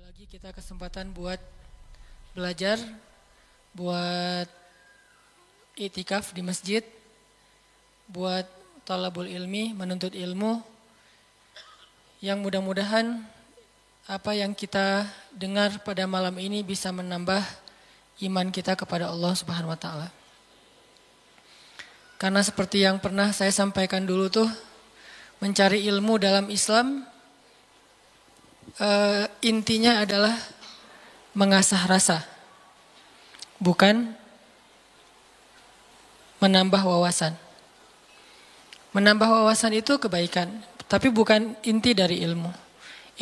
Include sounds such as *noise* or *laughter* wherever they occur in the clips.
lagi kita kesempatan buat belajar, buat itikaf di masjid, buat talabul ilmi, menuntut ilmu, yang mudah-mudahan apa yang kita dengar pada malam ini bisa menambah iman kita kepada Allah Subhanahu wa taala. Karena seperti yang pernah saya sampaikan dulu tuh, mencari ilmu dalam Islam uh, intinya adalah mengasah rasa, bukan menambah wawasan. Menambah wawasan itu kebaikan, tapi bukan inti dari ilmu.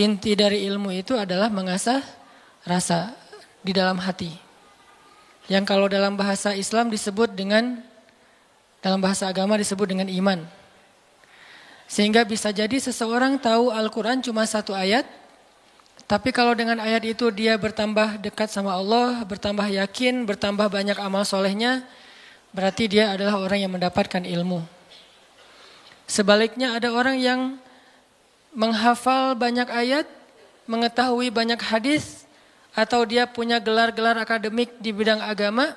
Inti dari ilmu itu adalah mengasah rasa di dalam hati. Yang kalau dalam bahasa Islam disebut dengan dalam bahasa agama disebut dengan iman. Sehingga bisa jadi seseorang tahu Al-Qur'an cuma satu ayat, tapi kalau dengan ayat itu dia bertambah dekat sama Allah, bertambah yakin, bertambah banyak amal solehnya, berarti dia adalah orang yang mendapatkan ilmu. Sebaliknya ada orang yang menghafal banyak ayat, mengetahui banyak hadis, atau dia punya gelar-gelar akademik di bidang agama,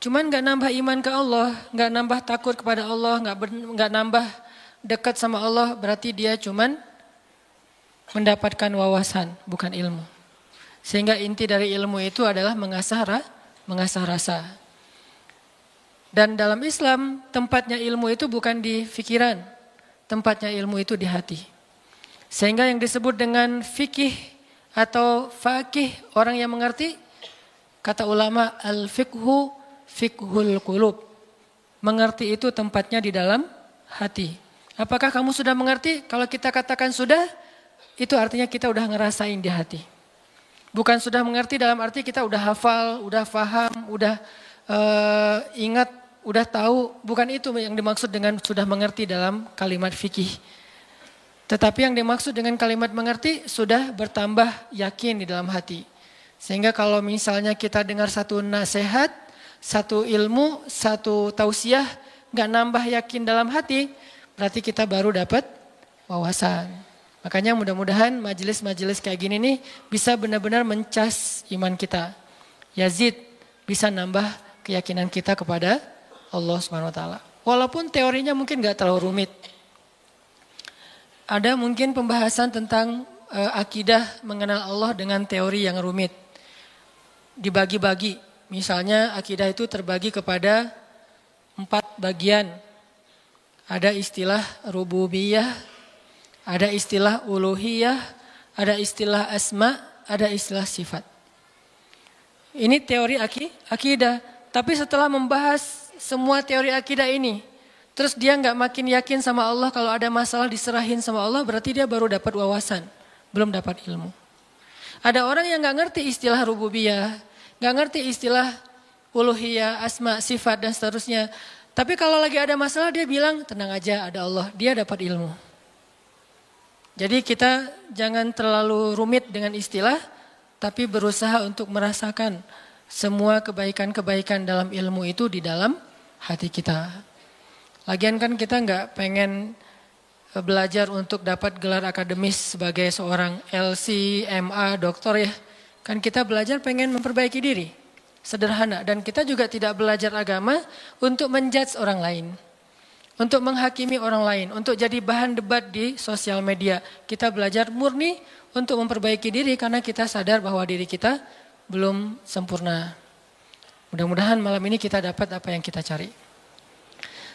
cuman gak nambah iman ke Allah, gak nambah takut kepada Allah, gak, ber, gak nambah dekat sama Allah, berarti dia cuman mendapatkan wawasan, bukan ilmu. Sehingga inti dari ilmu itu adalah mengasah, ra, mengasah rasa. Dan dalam Islam tempatnya ilmu itu bukan di fikiran, tempatnya ilmu itu di hati. Sehingga yang disebut dengan fikih atau fakih orang yang mengerti, kata ulama al-fikhu fikhul kulub. Mengerti itu tempatnya di dalam hati. Apakah kamu sudah mengerti? Kalau kita katakan sudah, itu artinya kita udah ngerasain di hati. Bukan sudah mengerti dalam arti kita udah hafal, udah faham, udah uh, ingat, udah tahu. Bukan itu yang dimaksud dengan sudah mengerti dalam kalimat fikih. Tetapi yang dimaksud dengan kalimat mengerti sudah bertambah yakin di dalam hati. Sehingga kalau misalnya kita dengar satu nasihat, satu ilmu, satu tausiah, nggak nambah yakin dalam hati, berarti kita baru dapat wawasan. Makanya mudah-mudahan majelis-majelis kayak gini nih bisa benar-benar mencas iman kita. Yazid bisa nambah keyakinan kita kepada Allah Subhanahu wa taala. Walaupun teorinya mungkin gak terlalu rumit. Ada mungkin pembahasan tentang e, akidah mengenal Allah dengan teori yang rumit. Dibagi-bagi. Misalnya akidah itu terbagi kepada empat bagian. Ada istilah rububiyah, ada istilah uluhiyah, ada istilah asma, ada istilah sifat. Ini teori aki, akidah. Tapi setelah membahas semua teori akidah ini, terus dia nggak makin yakin sama Allah kalau ada masalah diserahin sama Allah, berarti dia baru dapat wawasan, belum dapat ilmu. Ada orang yang nggak ngerti istilah rububiyah, nggak ngerti istilah uluhiyah, asma, sifat dan seterusnya. Tapi kalau lagi ada masalah dia bilang tenang aja ada Allah, dia dapat ilmu. Jadi kita jangan terlalu rumit dengan istilah, tapi berusaha untuk merasakan semua kebaikan-kebaikan dalam ilmu itu di dalam hati kita. Lagian kan kita nggak pengen eh, belajar untuk dapat gelar akademis sebagai seorang LC, MA, doktor ya. Kan kita belajar pengen memperbaiki diri, sederhana. Dan kita juga tidak belajar agama untuk menjudge orang lain untuk menghakimi orang lain, untuk jadi bahan debat di sosial media. Kita belajar murni untuk memperbaiki diri karena kita sadar bahwa diri kita belum sempurna. Mudah-mudahan malam ini kita dapat apa yang kita cari.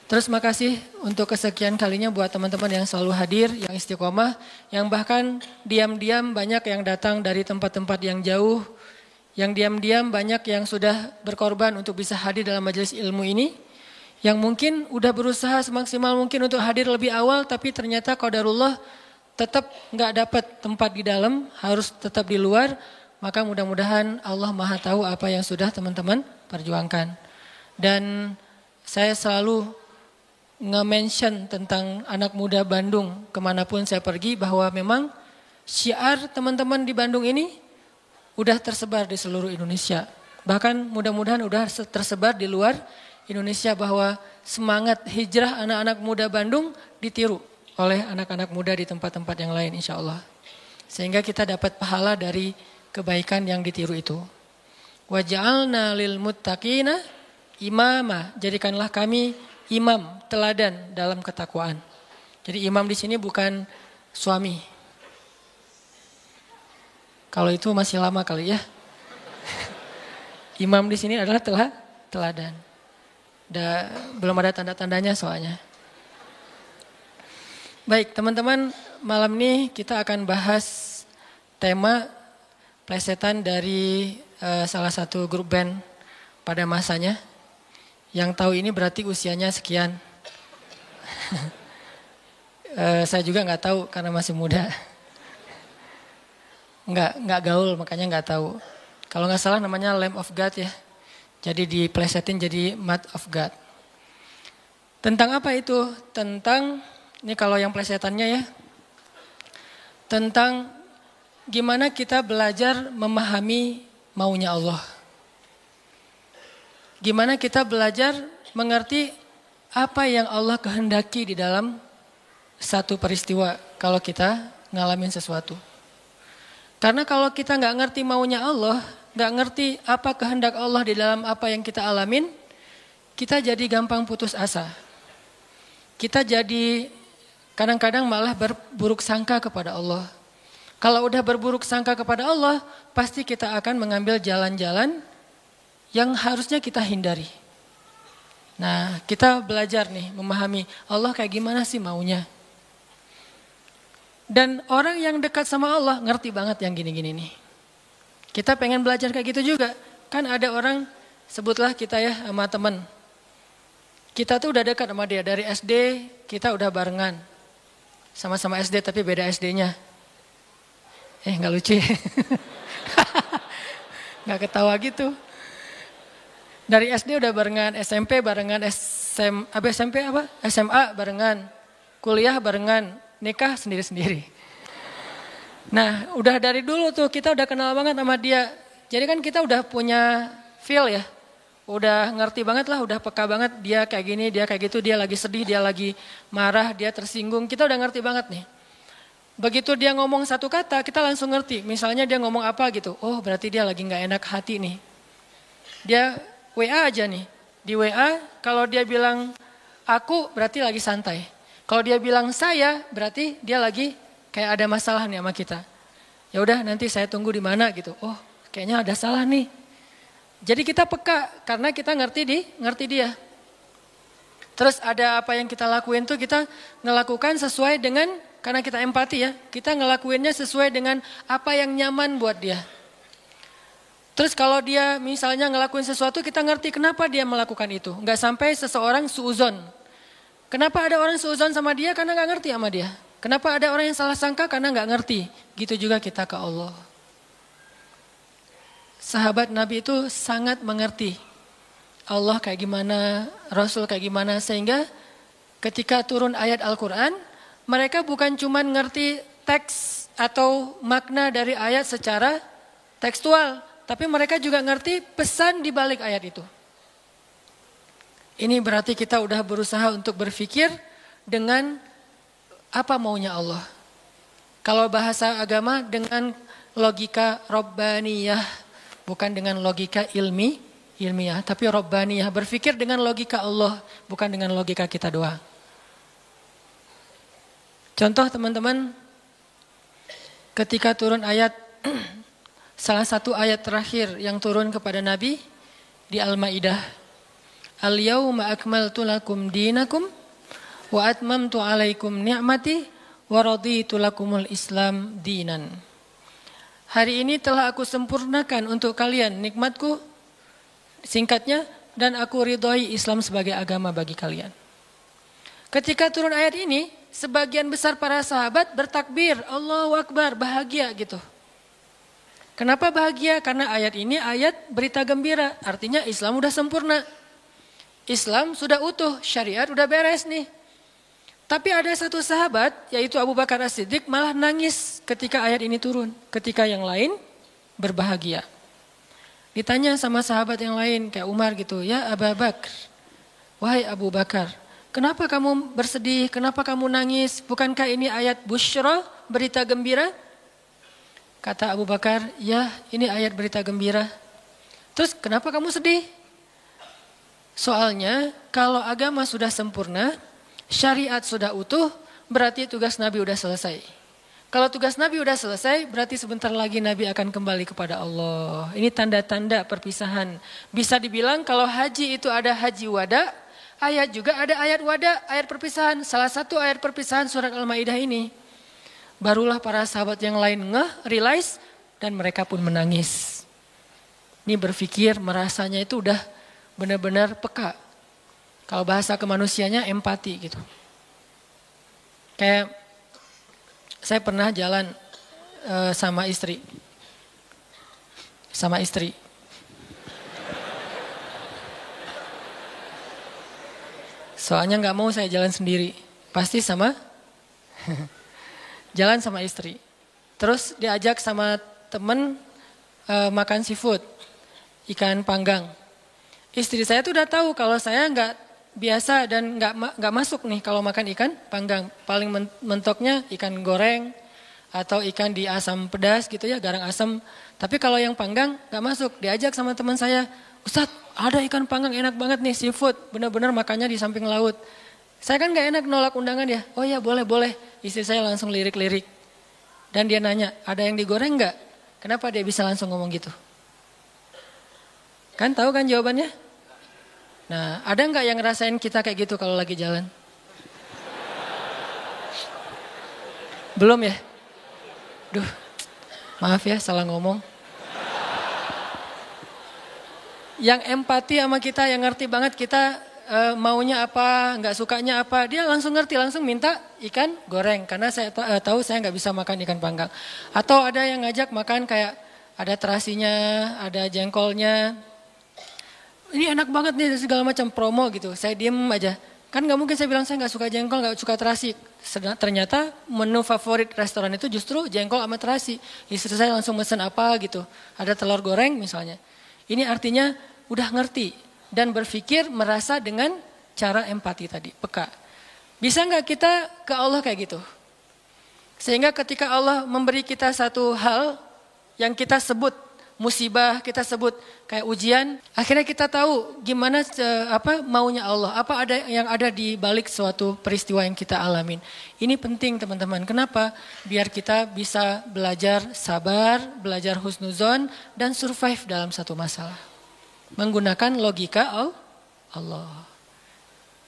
Terus makasih untuk kesekian kalinya buat teman-teman yang selalu hadir, yang istiqomah, yang bahkan diam-diam banyak yang datang dari tempat-tempat yang jauh, yang diam-diam banyak yang sudah berkorban untuk bisa hadir dalam majelis ilmu ini yang mungkin udah berusaha semaksimal mungkin untuk hadir lebih awal tapi ternyata qadarullah tetap nggak dapat tempat di dalam, harus tetap di luar, maka mudah-mudahan Allah Maha tahu apa yang sudah teman-teman perjuangkan. Dan saya selalu nge-mention tentang anak muda Bandung kemanapun saya pergi bahwa memang syiar teman-teman di Bandung ini udah tersebar di seluruh Indonesia. Bahkan mudah-mudahan udah tersebar di luar Indonesia bahwa semangat hijrah anak-anak muda Bandung ditiru oleh anak-anak muda di tempat-tempat yang lain insya Allah. Sehingga kita dapat pahala dari kebaikan yang ditiru itu. Waja'alna lil muttaqina imama. Jadikanlah kami imam, teladan dalam ketakwaan. Jadi imam di sini bukan suami. Kalau itu masih lama kali ya. *laughs* imam di sini adalah telah teladan. Da, belum ada tanda-tandanya soalnya. Baik, teman-teman, malam ini kita akan bahas tema plesetan dari uh, salah satu grup band pada masanya. Yang tahu ini berarti usianya sekian. uh, *laughs* saya juga nggak tahu karena masih muda. nggak nggak gaul makanya nggak tahu. Kalau nggak salah namanya Lamb of God ya. Jadi diplesetin jadi Mat of God. Tentang apa itu? Tentang, ini kalau yang plesetannya ya. Tentang gimana kita belajar memahami maunya Allah. Gimana kita belajar mengerti apa yang Allah kehendaki di dalam satu peristiwa kalau kita ngalamin sesuatu. Karena kalau kita nggak ngerti maunya Allah, nggak ngerti apa kehendak Allah di dalam apa yang kita alamin, kita jadi gampang putus asa. Kita jadi kadang-kadang malah berburuk sangka kepada Allah. Kalau udah berburuk sangka kepada Allah, pasti kita akan mengambil jalan-jalan yang harusnya kita hindari. Nah, kita belajar nih memahami Allah kayak gimana sih maunya. Dan orang yang dekat sama Allah ngerti banget yang gini-gini nih. Kita pengen belajar kayak gitu juga. Kan ada orang, sebutlah kita ya sama temen. Kita tuh udah dekat sama dia, dari SD kita udah barengan. Sama-sama SD tapi beda SD-nya. Eh gak lucu ya? *laughs* nggak ketawa gitu. Dari SD udah barengan, SMP barengan, SM, apa SMP apa? SMA barengan, kuliah barengan, nikah sendiri-sendiri. Nah, udah dari dulu tuh kita udah kenal banget sama dia. Jadi kan kita udah punya feel ya. Udah ngerti banget lah, udah peka banget dia kayak gini, dia kayak gitu, dia lagi sedih, dia lagi marah, dia tersinggung. Kita udah ngerti banget nih. Begitu dia ngomong satu kata, kita langsung ngerti. Misalnya dia ngomong apa gitu. Oh, berarti dia lagi nggak enak hati nih. Dia WA aja nih. Di WA kalau dia bilang aku berarti lagi santai. Kalau dia bilang saya berarti dia lagi kayak ada masalah nih sama kita. Ya udah nanti saya tunggu di mana gitu. Oh, kayaknya ada salah nih. Jadi kita peka karena kita ngerti di ngerti dia. Terus ada apa yang kita lakuin tuh kita ngelakukan sesuai dengan karena kita empati ya. Kita ngelakuinnya sesuai dengan apa yang nyaman buat dia. Terus kalau dia misalnya ngelakuin sesuatu kita ngerti kenapa dia melakukan itu. Nggak sampai seseorang suuzon. Kenapa ada orang suuzon sama dia karena nggak ngerti sama dia. Kenapa ada orang yang salah sangka karena nggak ngerti. Gitu juga kita ke Allah. Sahabat Nabi itu sangat mengerti Allah kayak gimana, Rasul kayak gimana. Sehingga ketika turun ayat Al-Quran, mereka bukan cuma ngerti teks atau makna dari ayat secara tekstual. Tapi mereka juga ngerti pesan di balik ayat itu. Ini berarti kita udah berusaha untuk berpikir dengan apa maunya Allah? Kalau bahasa agama dengan logika robbaniyah, bukan dengan logika ilmi, ilmiah, tapi robbaniyah. Berpikir dengan logika Allah, bukan dengan logika kita doa. Contoh teman-teman, ketika turun ayat, *clears throat* salah satu ayat terakhir yang turun kepada Nabi di Al-Ma'idah. Al-yawma akmaltu lakum dinakum wa atmamtu alaikum ni'mati wa raditu lakumul Islam dinan. Hari ini telah aku sempurnakan untuk kalian nikmatku singkatnya dan aku ridhoi Islam sebagai agama bagi kalian. Ketika turun ayat ini, sebagian besar para sahabat bertakbir, Allahu Akbar, bahagia gitu. Kenapa bahagia? Karena ayat ini ayat berita gembira, artinya Islam sudah sempurna. Islam sudah utuh, syariat sudah beres nih. Tapi ada satu sahabat, yaitu Abu Bakar As-Siddiq, malah nangis ketika ayat ini turun. Ketika yang lain berbahagia. Ditanya sama sahabat yang lain, kayak Umar gitu, ya Abu Bakar, wahai Abu Bakar, kenapa kamu bersedih, kenapa kamu nangis, bukankah ini ayat bushra, berita gembira? Kata Abu Bakar, ya ini ayat berita gembira. Terus kenapa kamu sedih? Soalnya kalau agama sudah sempurna, syariat sudah utuh, berarti tugas Nabi sudah selesai. Kalau tugas Nabi sudah selesai, berarti sebentar lagi Nabi akan kembali kepada Allah. Ini tanda-tanda perpisahan. Bisa dibilang kalau haji itu ada haji wada, ayat juga ada ayat wada, ayat perpisahan. Salah satu ayat perpisahan surat Al-Maidah ini. Barulah para sahabat yang lain ngeh, realize, dan mereka pun menangis. Ini berpikir merasanya itu udah benar-benar peka. Kalau bahasa kemanusianya empati gitu. Kayak saya pernah jalan e, sama istri. Sama istri. Soalnya nggak mau saya jalan sendiri. Pasti sama *laughs* jalan sama istri. Terus diajak sama temen e, makan seafood, ikan panggang. Istri saya tuh udah tahu kalau saya nggak biasa dan nggak nggak masuk nih kalau makan ikan panggang. Paling mentoknya ikan goreng atau ikan di asam pedas gitu ya, garang asam. Tapi kalau yang panggang nggak masuk. Diajak sama teman saya, ustad ada ikan panggang enak banget nih seafood. Benar-benar makannya di samping laut. Saya kan nggak enak nolak undangan ya. Oh ya boleh boleh. Istri saya langsung lirik-lirik. Dan dia nanya, ada yang digoreng nggak Kenapa dia bisa langsung ngomong gitu? Kan tahu kan jawabannya? Nah, ada nggak yang ngerasain kita kayak gitu kalau lagi jalan? Belum ya? Duh, maaf ya salah ngomong. Yang empati sama kita, yang ngerti banget kita e, maunya apa, nggak sukanya apa, dia langsung ngerti, langsung minta ikan goreng karena saya e, tahu saya nggak bisa makan ikan panggang. Atau ada yang ngajak makan kayak ada terasinya, ada jengkolnya, ini enak banget nih segala macam promo gitu. Saya diem aja. Kan nggak mungkin saya bilang saya nggak suka jengkol, nggak suka terasi. Ternyata menu favorit restoran itu justru jengkol sama terasi. Istri saya langsung mesen apa gitu. Ada telur goreng misalnya. Ini artinya udah ngerti dan berpikir merasa dengan cara empati tadi, peka. Bisa nggak kita ke Allah kayak gitu? Sehingga ketika Allah memberi kita satu hal yang kita sebut musibah, kita sebut kayak ujian, akhirnya kita tahu gimana e, apa maunya Allah, apa ada yang ada di balik suatu peristiwa yang kita alamin. Ini penting teman-teman. Kenapa? Biar kita bisa belajar sabar, belajar husnuzon dan survive dalam satu masalah. Menggunakan logika Allah.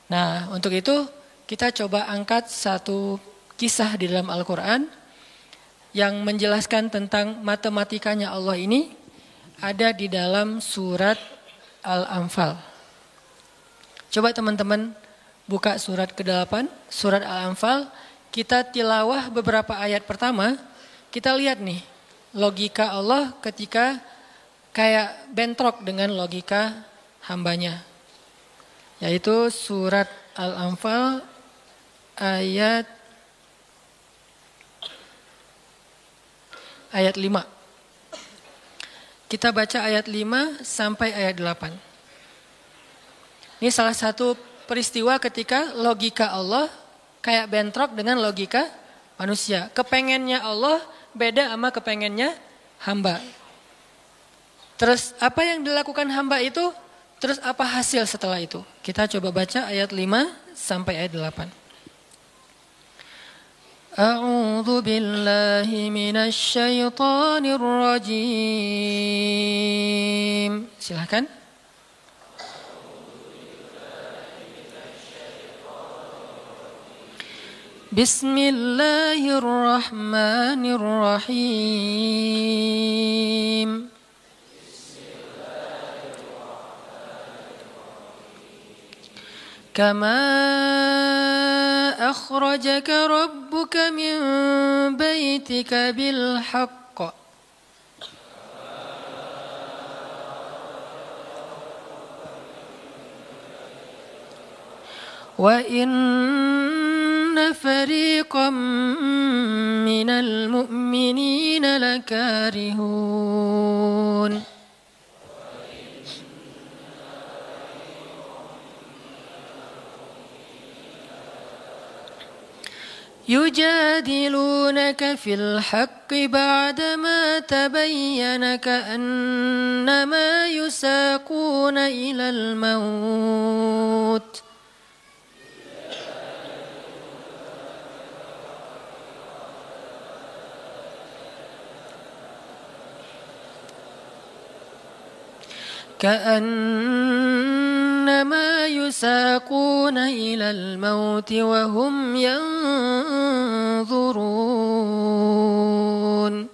Nah, untuk itu kita coba angkat satu kisah di dalam Al-Qur'an yang menjelaskan tentang matematikanya Allah ini ada di dalam surat Al-Anfal. Coba teman-teman buka surat ke-8, surat Al-Anfal. Kita tilawah beberapa ayat pertama, kita lihat nih logika Allah ketika kayak bentrok dengan logika hambanya. Yaitu surat Al-Anfal ayat ayat 5. Kita baca ayat 5 sampai ayat 8. Ini salah satu peristiwa ketika logika Allah kayak bentrok dengan logika manusia. Kepengennya Allah beda sama kepengennya hamba. Terus apa yang dilakukan hamba itu? Terus apa hasil setelah itu? Kita coba baca ayat 5 sampai ayat 8. أعوذ بالله من الشيطان الرجيم silahkan بسم الله الرحمن الرحيم كما أخرجك ربك من بيتك بالحق وإن فريقا من المؤمنين لكارهون يجادلونك في الحق بعدما تبين كأنما يساقون إلى الموت كأن إنما يساقون إلى الموت وهم ينظرون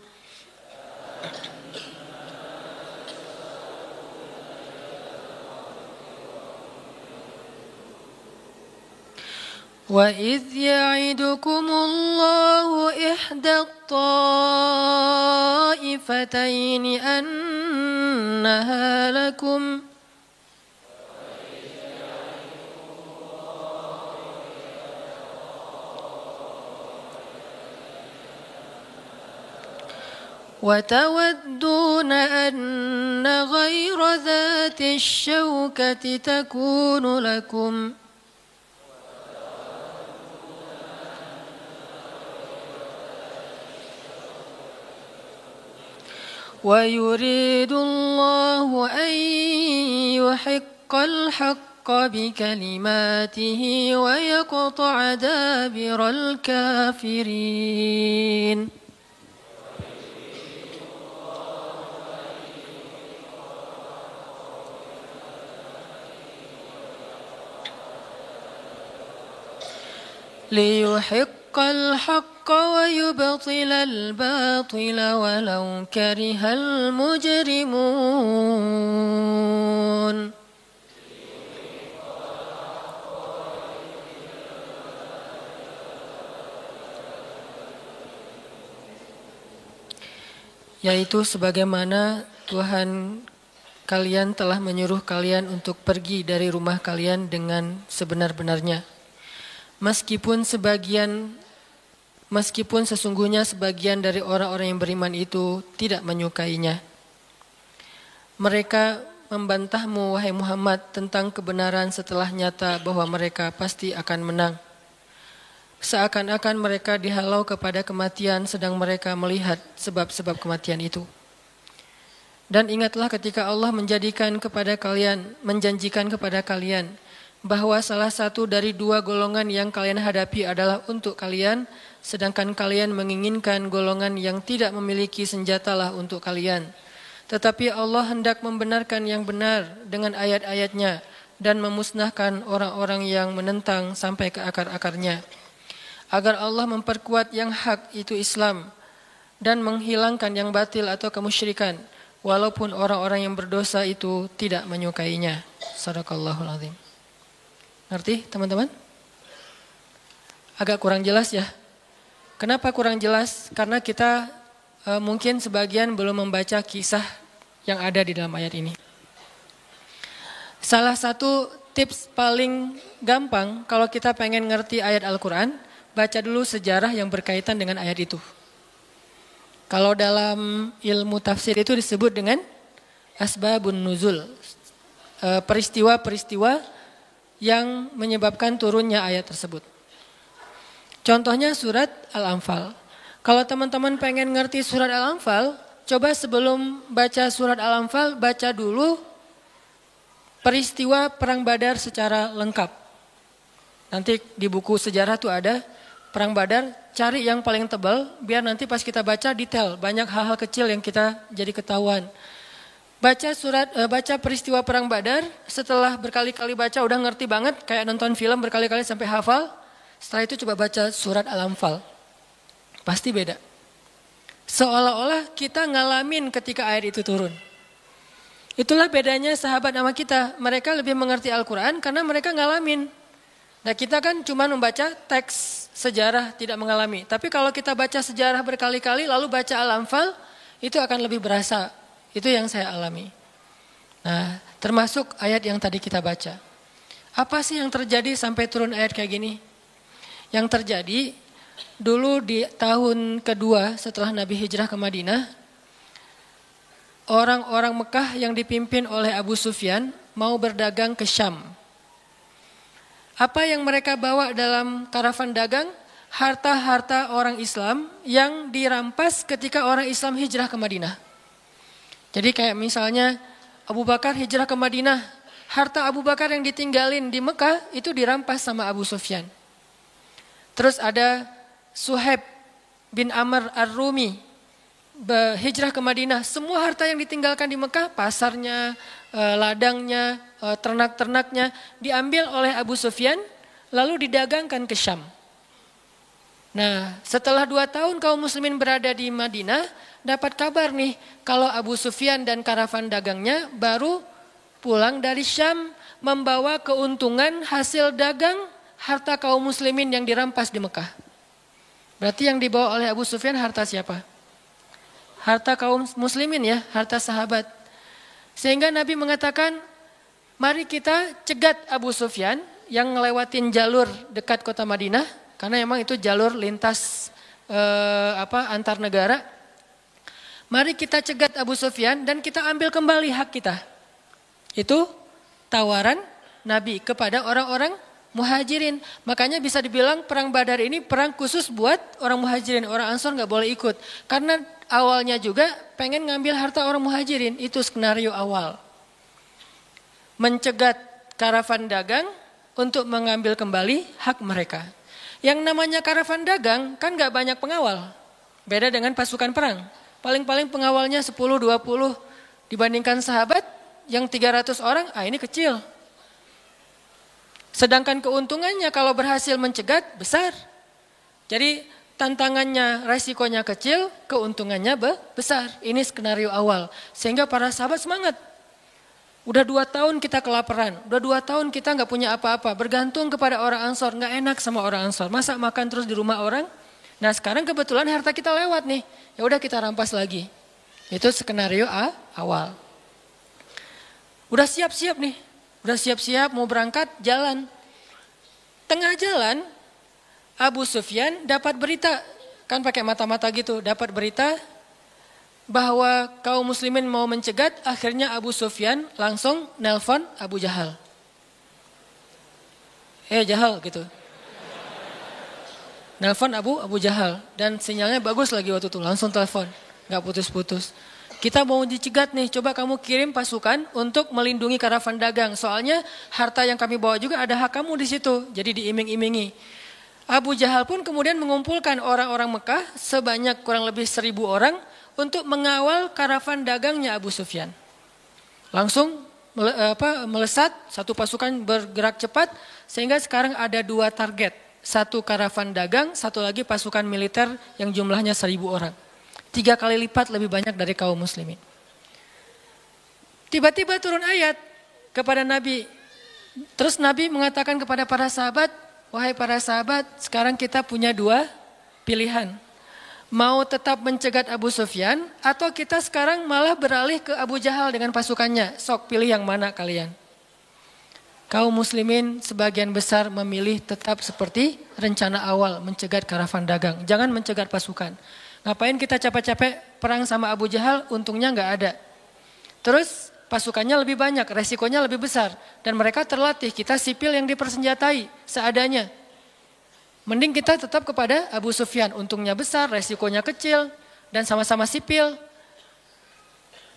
وإذ يعدكم الله إحدى الطائفتين أنها لكم وتودون أن غير ذات الشوكة تكون لكم ويريد الله أن يحق الحق بكلماته ويقطع دابر الكافرين ليحق الحق ويبطل الباطل ولو كره المجرمون yaitu sebagaimana Tuhan kalian telah menyuruh kalian untuk pergi dari rumah kalian dengan sebenar-benarnya. Meskipun sebagian meskipun sesungguhnya sebagian dari orang-orang yang beriman itu tidak menyukainya. Mereka membantahmu wahai Muhammad tentang kebenaran setelah nyata bahwa mereka pasti akan menang. Seakan-akan mereka dihalau kepada kematian sedang mereka melihat sebab-sebab kematian itu. Dan ingatlah ketika Allah menjadikan kepada kalian, menjanjikan kepada kalian, bahwa salah satu dari dua golongan yang kalian hadapi adalah untuk kalian, sedangkan kalian menginginkan golongan yang tidak memiliki senjatalah untuk kalian. Tetapi Allah hendak membenarkan yang benar dengan ayat-ayatnya dan memusnahkan orang-orang yang menentang sampai ke akar-akarnya. Agar Allah memperkuat yang hak itu Islam dan menghilangkan yang batil atau kemusyrikan walaupun orang-orang yang berdosa itu tidak menyukainya. Sadaqallahul azim. Ngerti teman-teman? Agak kurang jelas ya. Kenapa kurang jelas? Karena kita e, mungkin sebagian belum membaca kisah yang ada di dalam ayat ini. Salah satu tips paling gampang kalau kita pengen ngerti ayat Al-Quran, baca dulu sejarah yang berkaitan dengan ayat itu. Kalau dalam ilmu tafsir itu disebut dengan asbabun nuzul. Eh, peristiwa-peristiwa yang menyebabkan turunnya ayat tersebut. Contohnya surat Al-Anfal. Kalau teman-teman pengen ngerti surat Al-Anfal, coba sebelum baca surat Al-Anfal, baca dulu peristiwa Perang Badar secara lengkap. Nanti di buku sejarah tuh ada Perang Badar, cari yang paling tebal, biar nanti pas kita baca detail, banyak hal-hal kecil yang kita jadi ketahuan. Baca surat eh, baca peristiwa perang Badar, setelah berkali-kali baca udah ngerti banget kayak nonton film berkali-kali sampai hafal. Setelah itu coba baca surat Al-Anfal. Pasti beda. Seolah-olah kita ngalamin ketika air itu turun. Itulah bedanya sahabat sama kita. Mereka lebih mengerti Al-Quran karena mereka ngalamin. Nah kita kan cuma membaca teks sejarah tidak mengalami. Tapi kalau kita baca sejarah berkali-kali lalu baca Al-Anfal itu akan lebih berasa itu yang saya alami. Nah, termasuk ayat yang tadi kita baca. Apa sih yang terjadi sampai turun ayat kayak gini? Yang terjadi dulu di tahun kedua setelah Nabi hijrah ke Madinah, orang-orang Mekah yang dipimpin oleh Abu Sufyan mau berdagang ke Syam. Apa yang mereka bawa dalam karavan dagang? Harta-harta orang Islam yang dirampas ketika orang Islam hijrah ke Madinah. Jadi kayak misalnya Abu Bakar hijrah ke Madinah, harta Abu Bakar yang ditinggalin di Mekah itu dirampas sama Abu Sufyan. Terus ada Suhaib bin Amr Ar-Rumi hijrah ke Madinah, semua harta yang ditinggalkan di Mekah, pasarnya, e, ladangnya, e, ternak-ternaknya diambil oleh Abu Sufyan lalu didagangkan ke Syam. Nah, setelah dua tahun kaum muslimin berada di Madinah, dapat kabar nih kalau Abu Sufyan dan karavan dagangnya baru pulang dari Syam membawa keuntungan hasil dagang harta kaum muslimin yang dirampas di Mekah. Berarti yang dibawa oleh Abu Sufyan harta siapa? Harta kaum muslimin ya, harta sahabat. Sehingga Nabi mengatakan, mari kita cegat Abu Sufyan yang ngelewatin jalur dekat kota Madinah karena emang itu jalur lintas eh, apa antar negara. Mari kita cegat Abu Sufyan dan kita ambil kembali hak kita. Itu tawaran Nabi kepada orang-orang muhajirin. Makanya bisa dibilang perang Badar ini perang khusus buat orang muhajirin. Orang Ansor nggak boleh ikut karena awalnya juga pengen ngambil harta orang muhajirin. Itu skenario awal. Mencegat karavan dagang untuk mengambil kembali hak mereka. Yang namanya karavan dagang kan nggak banyak pengawal. Beda dengan pasukan perang. Paling-paling pengawalnya 10, 20 dibandingkan sahabat yang 300 orang, ah ini kecil. Sedangkan keuntungannya kalau berhasil mencegat besar. Jadi tantangannya, resikonya kecil, keuntungannya besar. Ini skenario awal. Sehingga para sahabat semangat Udah dua tahun kita kelaparan, udah dua tahun kita nggak punya apa-apa, bergantung kepada orang Ansor, nggak enak sama orang Ansor. Masa makan terus di rumah orang? Nah sekarang kebetulan harta kita lewat nih, ya udah kita rampas lagi. Itu skenario A awal. Udah siap-siap nih, udah siap-siap mau berangkat jalan. Tengah jalan Abu Sufyan dapat berita, kan pakai mata-mata gitu, dapat berita bahwa kaum muslimin mau mencegat, akhirnya Abu Sufyan langsung nelpon Abu Jahal. Eh Jahal gitu. Nelpon Abu Abu Jahal dan sinyalnya bagus lagi waktu itu, langsung telepon, nggak putus-putus. Kita mau dicegat nih, coba kamu kirim pasukan untuk melindungi karavan dagang. Soalnya harta yang kami bawa juga ada hak kamu di situ, jadi diiming-imingi. Abu Jahal pun kemudian mengumpulkan orang-orang Mekah sebanyak kurang lebih seribu orang untuk mengawal karavan dagangnya Abu Sufyan. Langsung eh, melesat, satu pasukan bergerak cepat, sehingga sekarang ada dua target. Satu karavan dagang, satu lagi pasukan militer yang jumlahnya seribu orang. Tiga kali lipat lebih banyak dari kaum muslimin. Tiba-tiba turun ayat kepada Nabi. Terus Nabi mengatakan kepada para sahabat, wahai para sahabat, sekarang kita punya dua pilihan mau tetap mencegat Abu Sufyan atau kita sekarang malah beralih ke Abu Jahal dengan pasukannya. Sok pilih yang mana kalian. Kaum muslimin sebagian besar memilih tetap seperti rencana awal mencegat karavan dagang. Jangan mencegat pasukan. Ngapain kita capek-capek perang sama Abu Jahal untungnya nggak ada. Terus pasukannya lebih banyak, resikonya lebih besar. Dan mereka terlatih, kita sipil yang dipersenjatai seadanya. Mending kita tetap kepada Abu Sufyan. Untungnya besar, resikonya kecil, dan sama-sama sipil.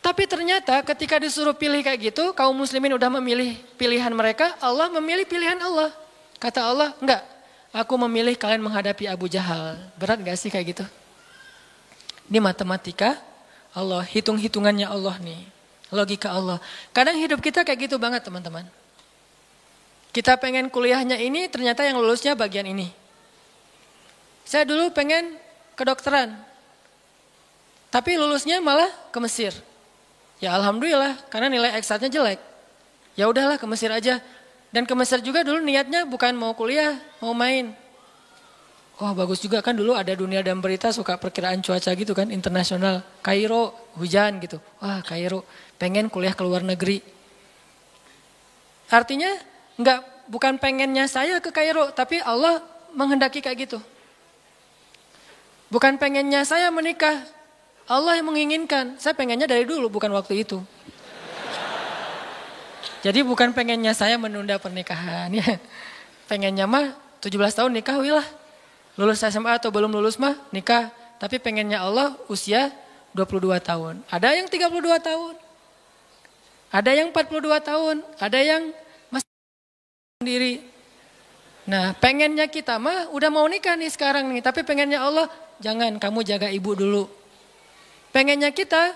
Tapi ternyata ketika disuruh pilih kayak gitu, kaum muslimin udah memilih pilihan mereka, Allah memilih pilihan Allah. Kata Allah, enggak, aku memilih kalian menghadapi Abu Jahal. Berat gak sih kayak gitu? Ini matematika Allah, hitung-hitungannya Allah nih. Logika Allah. Kadang hidup kita kayak gitu banget teman-teman. Kita pengen kuliahnya ini, ternyata yang lulusnya bagian ini. Saya dulu pengen kedokteran, tapi lulusnya malah ke Mesir. Ya alhamdulillah, karena nilai eksatnya jelek. Ya udahlah ke Mesir aja. Dan ke Mesir juga dulu niatnya bukan mau kuliah, mau main. Wah bagus juga kan dulu ada dunia dan berita suka perkiraan cuaca gitu kan internasional. Kairo hujan gitu. Wah Kairo pengen kuliah ke luar negeri. Artinya nggak bukan pengennya saya ke Kairo tapi Allah menghendaki kayak gitu. Bukan pengennya saya menikah. Allah yang menginginkan. Saya pengennya dari dulu, bukan waktu itu. Jadi bukan pengennya saya menunda pernikahan. Ya. Pengennya mah 17 tahun nikah wilah. Lulus SMA atau belum lulus mah nikah. Tapi pengennya Allah usia 22 tahun. Ada yang 32 tahun. Ada yang 42 tahun. Ada yang masih sendiri. Nah pengennya kita mah udah mau nikah nih sekarang nih. Tapi pengennya Allah jangan kamu jaga ibu dulu. Pengennya kita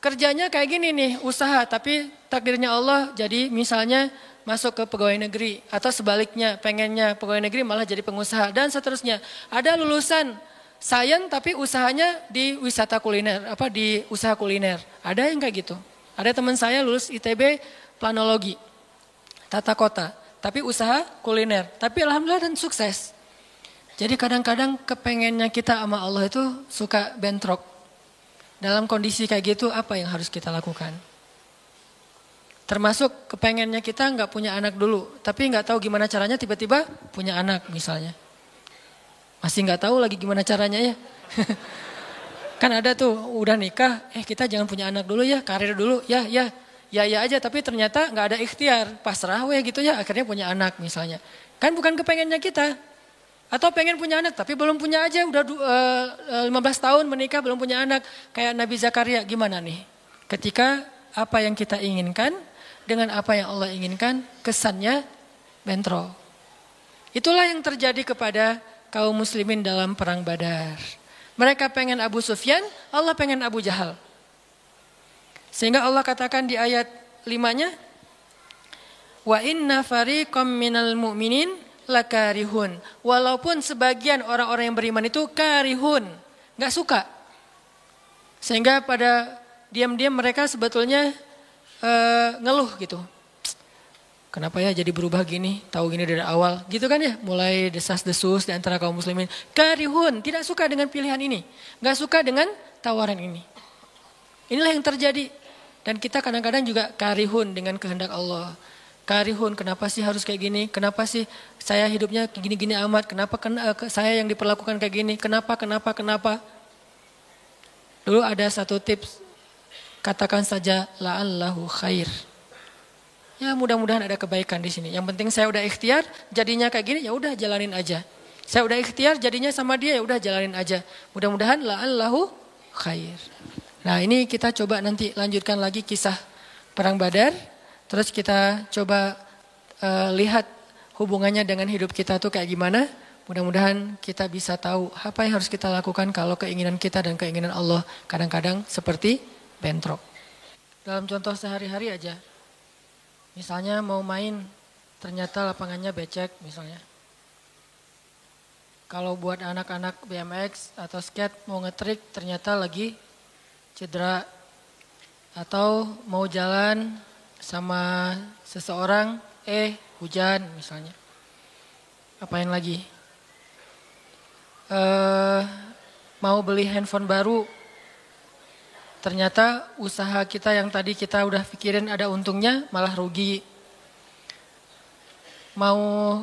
kerjanya kayak gini nih usaha. Tapi takdirnya Allah jadi misalnya masuk ke pegawai negeri. Atau sebaliknya pengennya pegawai negeri malah jadi pengusaha. Dan seterusnya ada lulusan sains tapi usahanya di wisata kuliner, apa di usaha kuliner. Ada yang kayak gitu. Ada teman saya lulus ITB planologi, tata kota tapi usaha kuliner. Tapi alhamdulillah dan sukses. Jadi kadang-kadang kepengennya kita sama Allah itu suka bentrok. Dalam kondisi kayak gitu apa yang harus kita lakukan? Termasuk kepengennya kita nggak punya anak dulu, tapi nggak tahu gimana caranya tiba-tiba punya anak misalnya. Masih nggak tahu lagi gimana caranya ya. *laughs* kan ada tuh udah nikah, eh kita jangan punya anak dulu ya, karir dulu ya, ya ya ya aja tapi ternyata nggak ada ikhtiar pasrah weh gitu ya akhirnya punya anak misalnya kan bukan kepengennya kita atau pengen punya anak tapi belum punya aja udah uh, eh, 15 eh, tahun menikah belum punya anak kayak Nabi Zakaria gimana nih ketika apa yang kita inginkan dengan apa yang Allah inginkan kesannya bentrok itulah yang terjadi kepada kaum muslimin dalam perang Badar mereka pengen Abu Sufyan Allah pengen Abu Jahal sehingga Allah katakan di ayat limanya, Wa inna fariqam minal mu'minin lakarihun. Walaupun sebagian orang-orang yang beriman itu karihun, nggak suka. Sehingga pada diam-diam mereka sebetulnya e, ngeluh gitu. Kenapa ya jadi berubah gini, tahu gini dari awal. Gitu kan ya, mulai desas-desus di antara kaum muslimin. Karihun, tidak suka dengan pilihan ini. Nggak suka dengan tawaran ini. Inilah yang terjadi dan kita kadang-kadang juga karihun dengan kehendak Allah. Karihun, kenapa sih harus kayak gini? Kenapa sih saya hidupnya gini-gini amat? Kenapa ken eh, saya yang diperlakukan kayak gini? Kenapa, kenapa, kenapa? Dulu ada satu tips, katakan saja la'allahu khair. Ya mudah-mudahan ada kebaikan di sini. Yang penting saya udah ikhtiar, jadinya kayak gini ya udah jalanin aja. Saya udah ikhtiar, jadinya sama dia ya udah jalanin aja. Mudah-mudahan la'allahu khair. Nah ini kita coba nanti lanjutkan lagi kisah perang badar. Terus kita coba uh, lihat hubungannya dengan hidup kita tuh kayak gimana. Mudah-mudahan kita bisa tahu apa yang harus kita lakukan kalau keinginan kita dan keinginan Allah kadang-kadang seperti bentrok. Dalam contoh sehari-hari aja, misalnya mau main ternyata lapangannya becek misalnya. Kalau buat anak-anak BMX atau skate mau ngetrik ternyata lagi cedera atau mau jalan sama seseorang eh hujan misalnya. apa yang lagi? Uh, mau beli handphone baru ternyata usaha kita yang tadi kita udah pikirin ada untungnya malah rugi. Mau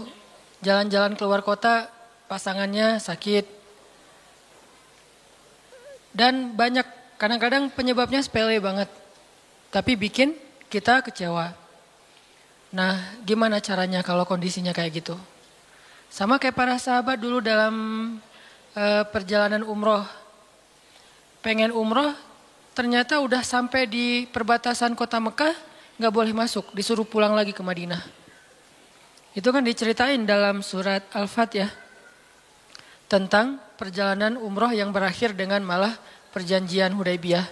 jalan-jalan keluar kota pasangannya sakit. Dan banyak kadang-kadang penyebabnya sepele banget, tapi bikin kita kecewa. Nah, gimana caranya kalau kondisinya kayak gitu? Sama kayak para sahabat dulu dalam e, perjalanan umroh. Pengen umroh, ternyata udah sampai di perbatasan kota Mekah, nggak boleh masuk, disuruh pulang lagi ke Madinah. Itu kan diceritain dalam surat Al-Fatihah tentang perjalanan umroh yang berakhir dengan malah perjanjian Hudaybiyah.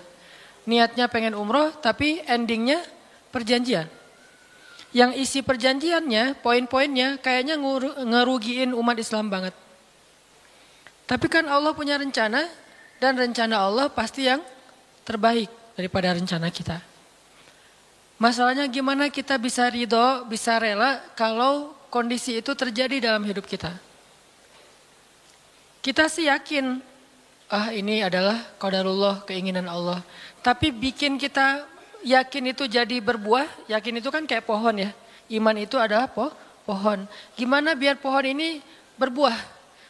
Niatnya pengen umroh tapi endingnya perjanjian. Yang isi perjanjiannya, poin-poinnya kayaknya ngerugiin umat Islam banget. Tapi kan Allah punya rencana dan rencana Allah pasti yang terbaik daripada rencana kita. Masalahnya gimana kita bisa ridho, bisa rela kalau kondisi itu terjadi dalam hidup kita. Kita sih yakin ah ini adalah qadarullah, keinginan Allah. Tapi bikin kita yakin itu jadi berbuah, yakin itu kan kayak pohon ya. Iman itu adalah po pohon. Gimana biar pohon ini berbuah?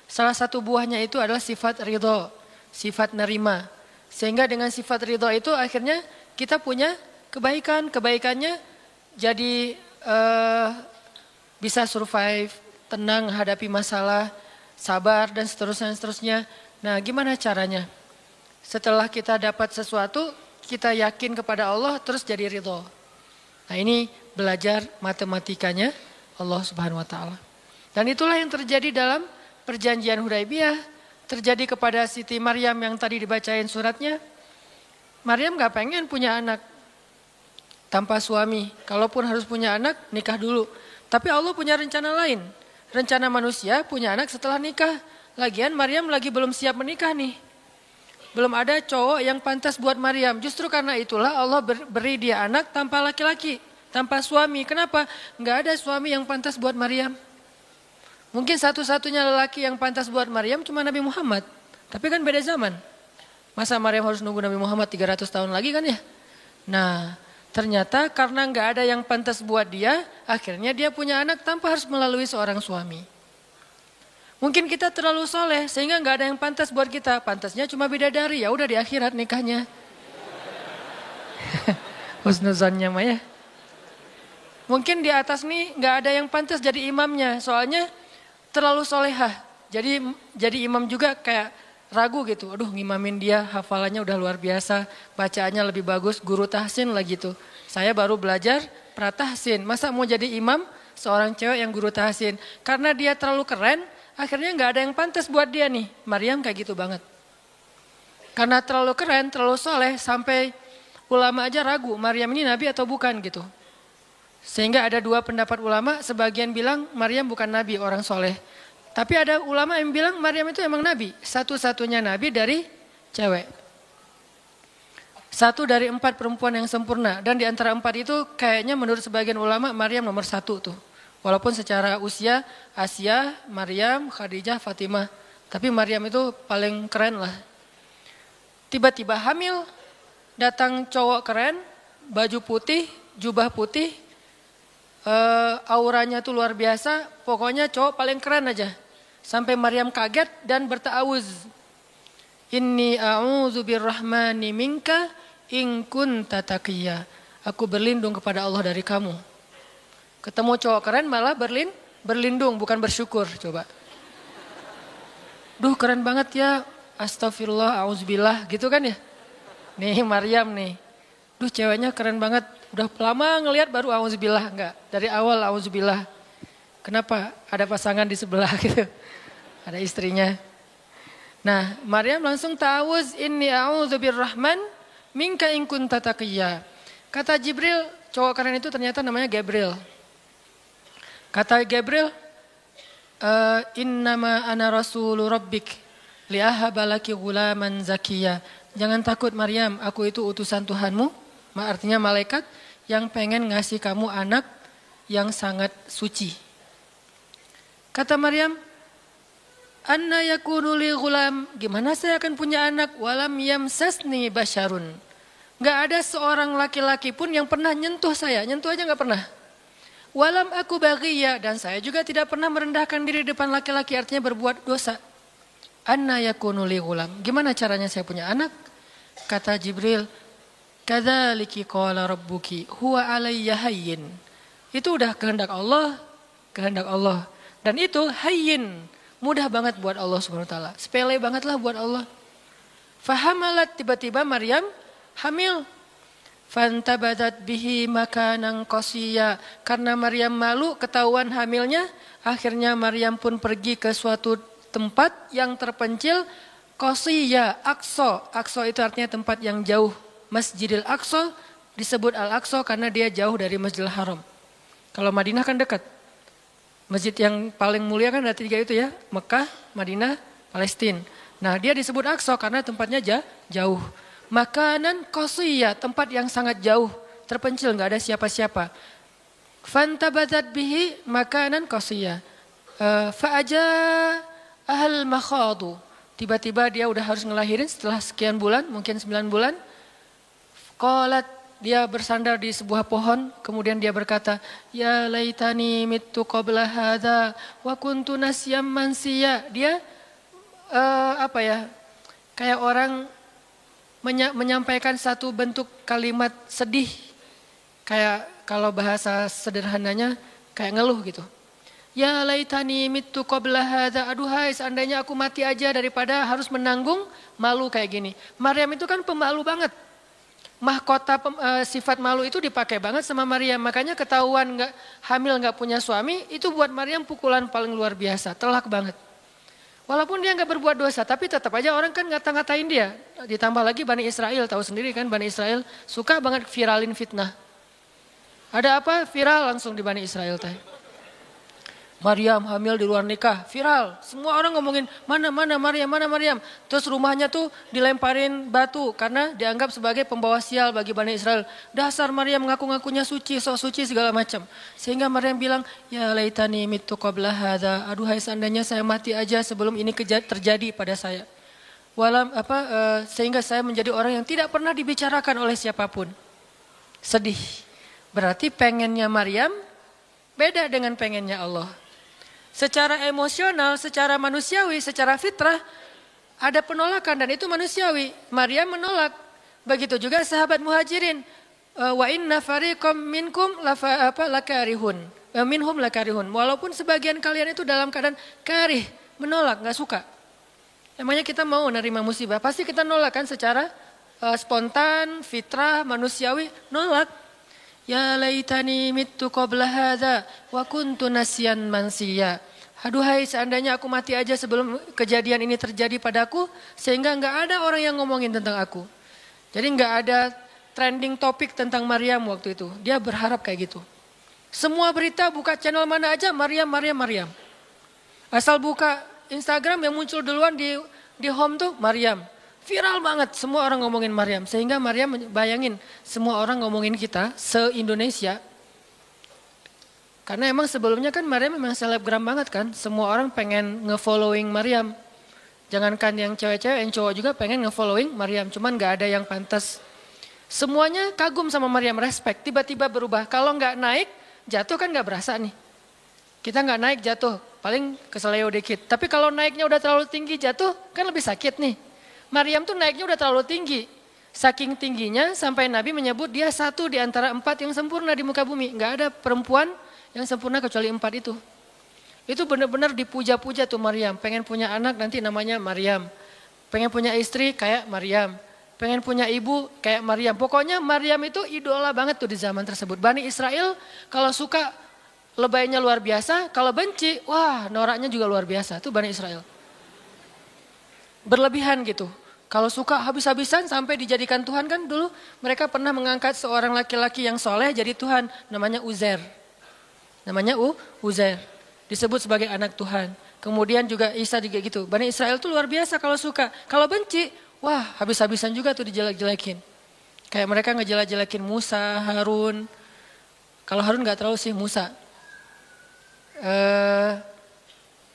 Salah satu buahnya itu adalah sifat ridho, sifat nerima. Sehingga dengan sifat ridho itu akhirnya kita punya kebaikan. Kebaikannya jadi uh, bisa survive, tenang hadapi masalah, sabar dan seterusnya dan seterusnya. Nah gimana caranya? Setelah kita dapat sesuatu, kita yakin kepada Allah terus jadi ridho. Nah ini belajar matematikanya Allah subhanahu wa ta'ala. Dan itulah yang terjadi dalam perjanjian Hudaibiyah. Terjadi kepada Siti Maryam yang tadi dibacain suratnya. Maryam gak pengen punya anak tanpa suami. Kalaupun harus punya anak, nikah dulu. Tapi Allah punya rencana lain. Rencana manusia punya anak setelah nikah. Lagian Maryam lagi belum siap menikah nih. Belum ada cowok yang pantas buat Maryam. Justru karena itulah Allah beri dia anak tanpa laki-laki, tanpa suami. Kenapa? Enggak ada suami yang pantas buat Maryam. Mungkin satu-satunya lelaki yang pantas buat Maryam cuma Nabi Muhammad. Tapi kan beda zaman. Masa Maryam harus nunggu Nabi Muhammad 300 tahun lagi kan ya? Nah, ternyata karena enggak ada yang pantas buat dia, akhirnya dia punya anak tanpa harus melalui seorang suami. Mungkin kita terlalu soleh sehingga nggak ada yang pantas buat kita. Pantasnya cuma beda dari ya udah di akhirat nikahnya. *laughs* Husnuzannya Maya. Mungkin di atas nih nggak ada yang pantas jadi imamnya. Soalnya terlalu solehah. Jadi jadi imam juga kayak ragu gitu. Aduh ngimamin dia hafalannya udah luar biasa. Bacaannya lebih bagus. Guru tahsin lah gitu. Saya baru belajar pratahsin. Masa mau jadi imam seorang cewek yang guru tahsin. Karena dia terlalu keren akhirnya nggak ada yang pantas buat dia nih. Maryam kayak gitu banget. Karena terlalu keren, terlalu soleh, sampai ulama aja ragu Maryam ini nabi atau bukan gitu. Sehingga ada dua pendapat ulama, sebagian bilang Maryam bukan nabi, orang soleh. Tapi ada ulama yang bilang Maryam itu emang nabi, satu-satunya nabi dari cewek satu dari empat perempuan yang sempurna dan di antara empat itu kayaknya menurut sebagian ulama Maryam nomor satu tuh Walaupun secara usia Asia, Maryam, Khadijah, Fatimah. Tapi Maryam itu paling keren lah. Tiba-tiba hamil, datang cowok keren, baju putih, jubah putih, uh, auranya tuh luar biasa, pokoknya cowok paling keren aja. Sampai Maryam kaget dan bertawuz. Inni a'udzu birrahmani minka Ingkun kunta Aku berlindung kepada Allah dari kamu. Ketemu cowok keren malah berlin, berlindung bukan bersyukur coba. Duh keren banget ya, astagfirullah, auzubillah gitu kan ya. Nih Maryam nih, duh ceweknya keren banget. Udah lama ngelihat baru auzubillah enggak, dari awal auzubillah. Kenapa ada pasangan di sebelah *laughs* gitu, ada istrinya. Nah Maryam langsung ta'awuz inni auzubirrahman minka in kunta Kata Jibril, cowok keren itu ternyata namanya Gabriel. Kata Gabriel, eh, Innama ana rasulu rabbik liahabalaki gulaman manzakia, Jangan takut Maryam, aku itu utusan Tuhanmu, artinya malaikat yang pengen ngasih kamu anak yang sangat suci. Kata Maryam, Anna yakunu li gulam, gimana saya akan punya anak walam yam sasni basyarun. Gak ada seorang laki-laki pun yang pernah nyentuh saya, nyentuh aja gak pernah. Walam aku bagiya dan saya juga tidak pernah merendahkan diri di depan laki-laki artinya berbuat dosa. Anna yakunu li gulam. Gimana caranya saya punya anak? Kata Jibril, kadzaliki qala rabbuki huwa alayya hayyin. Itu udah kehendak Allah, kehendak Allah. Dan itu hayyin, mudah banget buat Allah Subhanahu wa taala. Sepele banget lah buat Allah. Fahamalat tiba-tiba Maryam hamil Fantabadat bihi makanan kosia. Karena Maryam malu ketahuan hamilnya, akhirnya Maryam pun pergi ke suatu tempat yang terpencil. Kosia, akso. Akso itu artinya tempat yang jauh. Masjidil aksol disebut al aksol karena dia jauh dari Masjidil Haram. Kalau Madinah kan dekat. Masjid yang paling mulia kan ada tiga itu ya. Mekah, Madinah, Palestina. Nah dia disebut aksol karena tempatnya jauh. Makanan kosuya tempat yang sangat jauh, terpencil, nggak ada siapa-siapa. fanta Fantabadat bihi makanan fa eh, Fa'aja ahal makhadu. Tiba-tiba dia udah harus ngelahirin setelah sekian bulan, mungkin sembilan bulan. Kolat dia bersandar di sebuah pohon, kemudian dia berkata, "Ya laitani mitu qabla hadza wa kuntu Dia uh, apa ya? Kayak orang menyampaikan satu bentuk kalimat sedih kayak kalau bahasa sederhananya kayak ngeluh gitu. Ya laitani mitu qabla hadza aduhai seandainya aku mati aja daripada harus menanggung malu kayak gini. Maryam itu kan pemalu banget. Mahkota pem, uh, sifat malu itu dipakai banget sama Maryam. Makanya ketahuan nggak hamil nggak punya suami itu buat Maryam pukulan paling luar biasa, telak banget. Walaupun dia nggak berbuat dosa, tapi tetap aja orang kan nggak ngatain dia. Ditambah lagi Bani Israel, tahu sendiri kan Bani Israel suka banget viralin fitnah. Ada apa viral langsung di Bani Israel teh. Maryam hamil di luar nikah, viral. Semua orang ngomongin, mana, mana Maryam, mana Maryam. Terus rumahnya tuh dilemparin batu karena dianggap sebagai pembawa sial bagi Bani Israel. Dasar Maryam ngaku-ngakunya suci, sok suci segala macam. Sehingga Maryam bilang, ya laitani mitu qabla hadha. Aduhai seandainya saya mati aja sebelum ini terjadi pada saya. Walam, apa, uh, sehingga saya menjadi orang yang tidak pernah dibicarakan oleh siapapun. Sedih. Berarti pengennya Maryam beda dengan pengennya Allah secara emosional, secara manusiawi, secara fitrah ada penolakan dan itu manusiawi. Maria menolak. Begitu juga sahabat muhajirin. Eh, wa inna fariqam minkum lafa, apa, lakarihun. Eh, minhum lakarihun. Walaupun sebagian kalian itu dalam keadaan karih, menolak, nggak suka. Emangnya kita mau menerima musibah? Pasti kita nolak kan secara uh, spontan, fitrah, manusiawi, nolak. Ya laitani mitu qabla hadza wa kuntu nasiyan mansiya. Aduhai seandainya aku mati aja sebelum kejadian ini terjadi padaku sehingga enggak ada orang yang ngomongin tentang aku. Jadi enggak ada trending topik tentang Maryam waktu itu. Dia berharap kayak gitu. Semua berita buka channel mana aja Maryam, Maryam, Maryam. Asal buka Instagram yang muncul duluan di di home tuh Maryam. Viral banget, semua orang ngomongin Maryam. Sehingga Maryam bayangin, semua orang ngomongin kita se-Indonesia. Karena emang sebelumnya kan Maryam memang selebgram banget kan. Semua orang pengen nge-following Maryam. Jangankan yang cewek-cewek, yang cowok juga pengen nge-following Maryam. Cuman gak ada yang pantas. Semuanya kagum sama Maryam, respect. Tiba-tiba berubah. Kalau nggak naik, jatuh kan nggak berasa nih. Kita nggak naik jatuh, paling keseleo dikit. Tapi kalau naiknya udah terlalu tinggi jatuh, kan lebih sakit nih. Maryam tuh naiknya udah terlalu tinggi. Saking tingginya sampai Nabi menyebut dia satu di antara empat yang sempurna di muka bumi. Gak ada perempuan yang sempurna kecuali empat itu. Itu benar-benar dipuja-puja tuh Maryam. Pengen punya anak nanti namanya Maryam. Pengen punya istri kayak Maryam. Pengen punya ibu kayak Maryam. Pokoknya Maryam itu idola banget tuh di zaman tersebut. Bani Israel kalau suka lebaynya luar biasa, kalau benci, wah noraknya juga luar biasa. tuh Bani Israel. Berlebihan gitu. Kalau suka habis-habisan sampai dijadikan Tuhan kan dulu mereka pernah mengangkat seorang laki-laki yang soleh jadi Tuhan. Namanya Uzer. Namanya U, Uzer. Disebut sebagai anak Tuhan. Kemudian juga Isa juga gitu. Bani Israel tuh luar biasa kalau suka. Kalau benci, wah habis-habisan juga tuh dijelek-jelekin. Kayak mereka ngejelek-jelekin Musa, Harun. Kalau Harun gak terlalu sih Musa. Eh,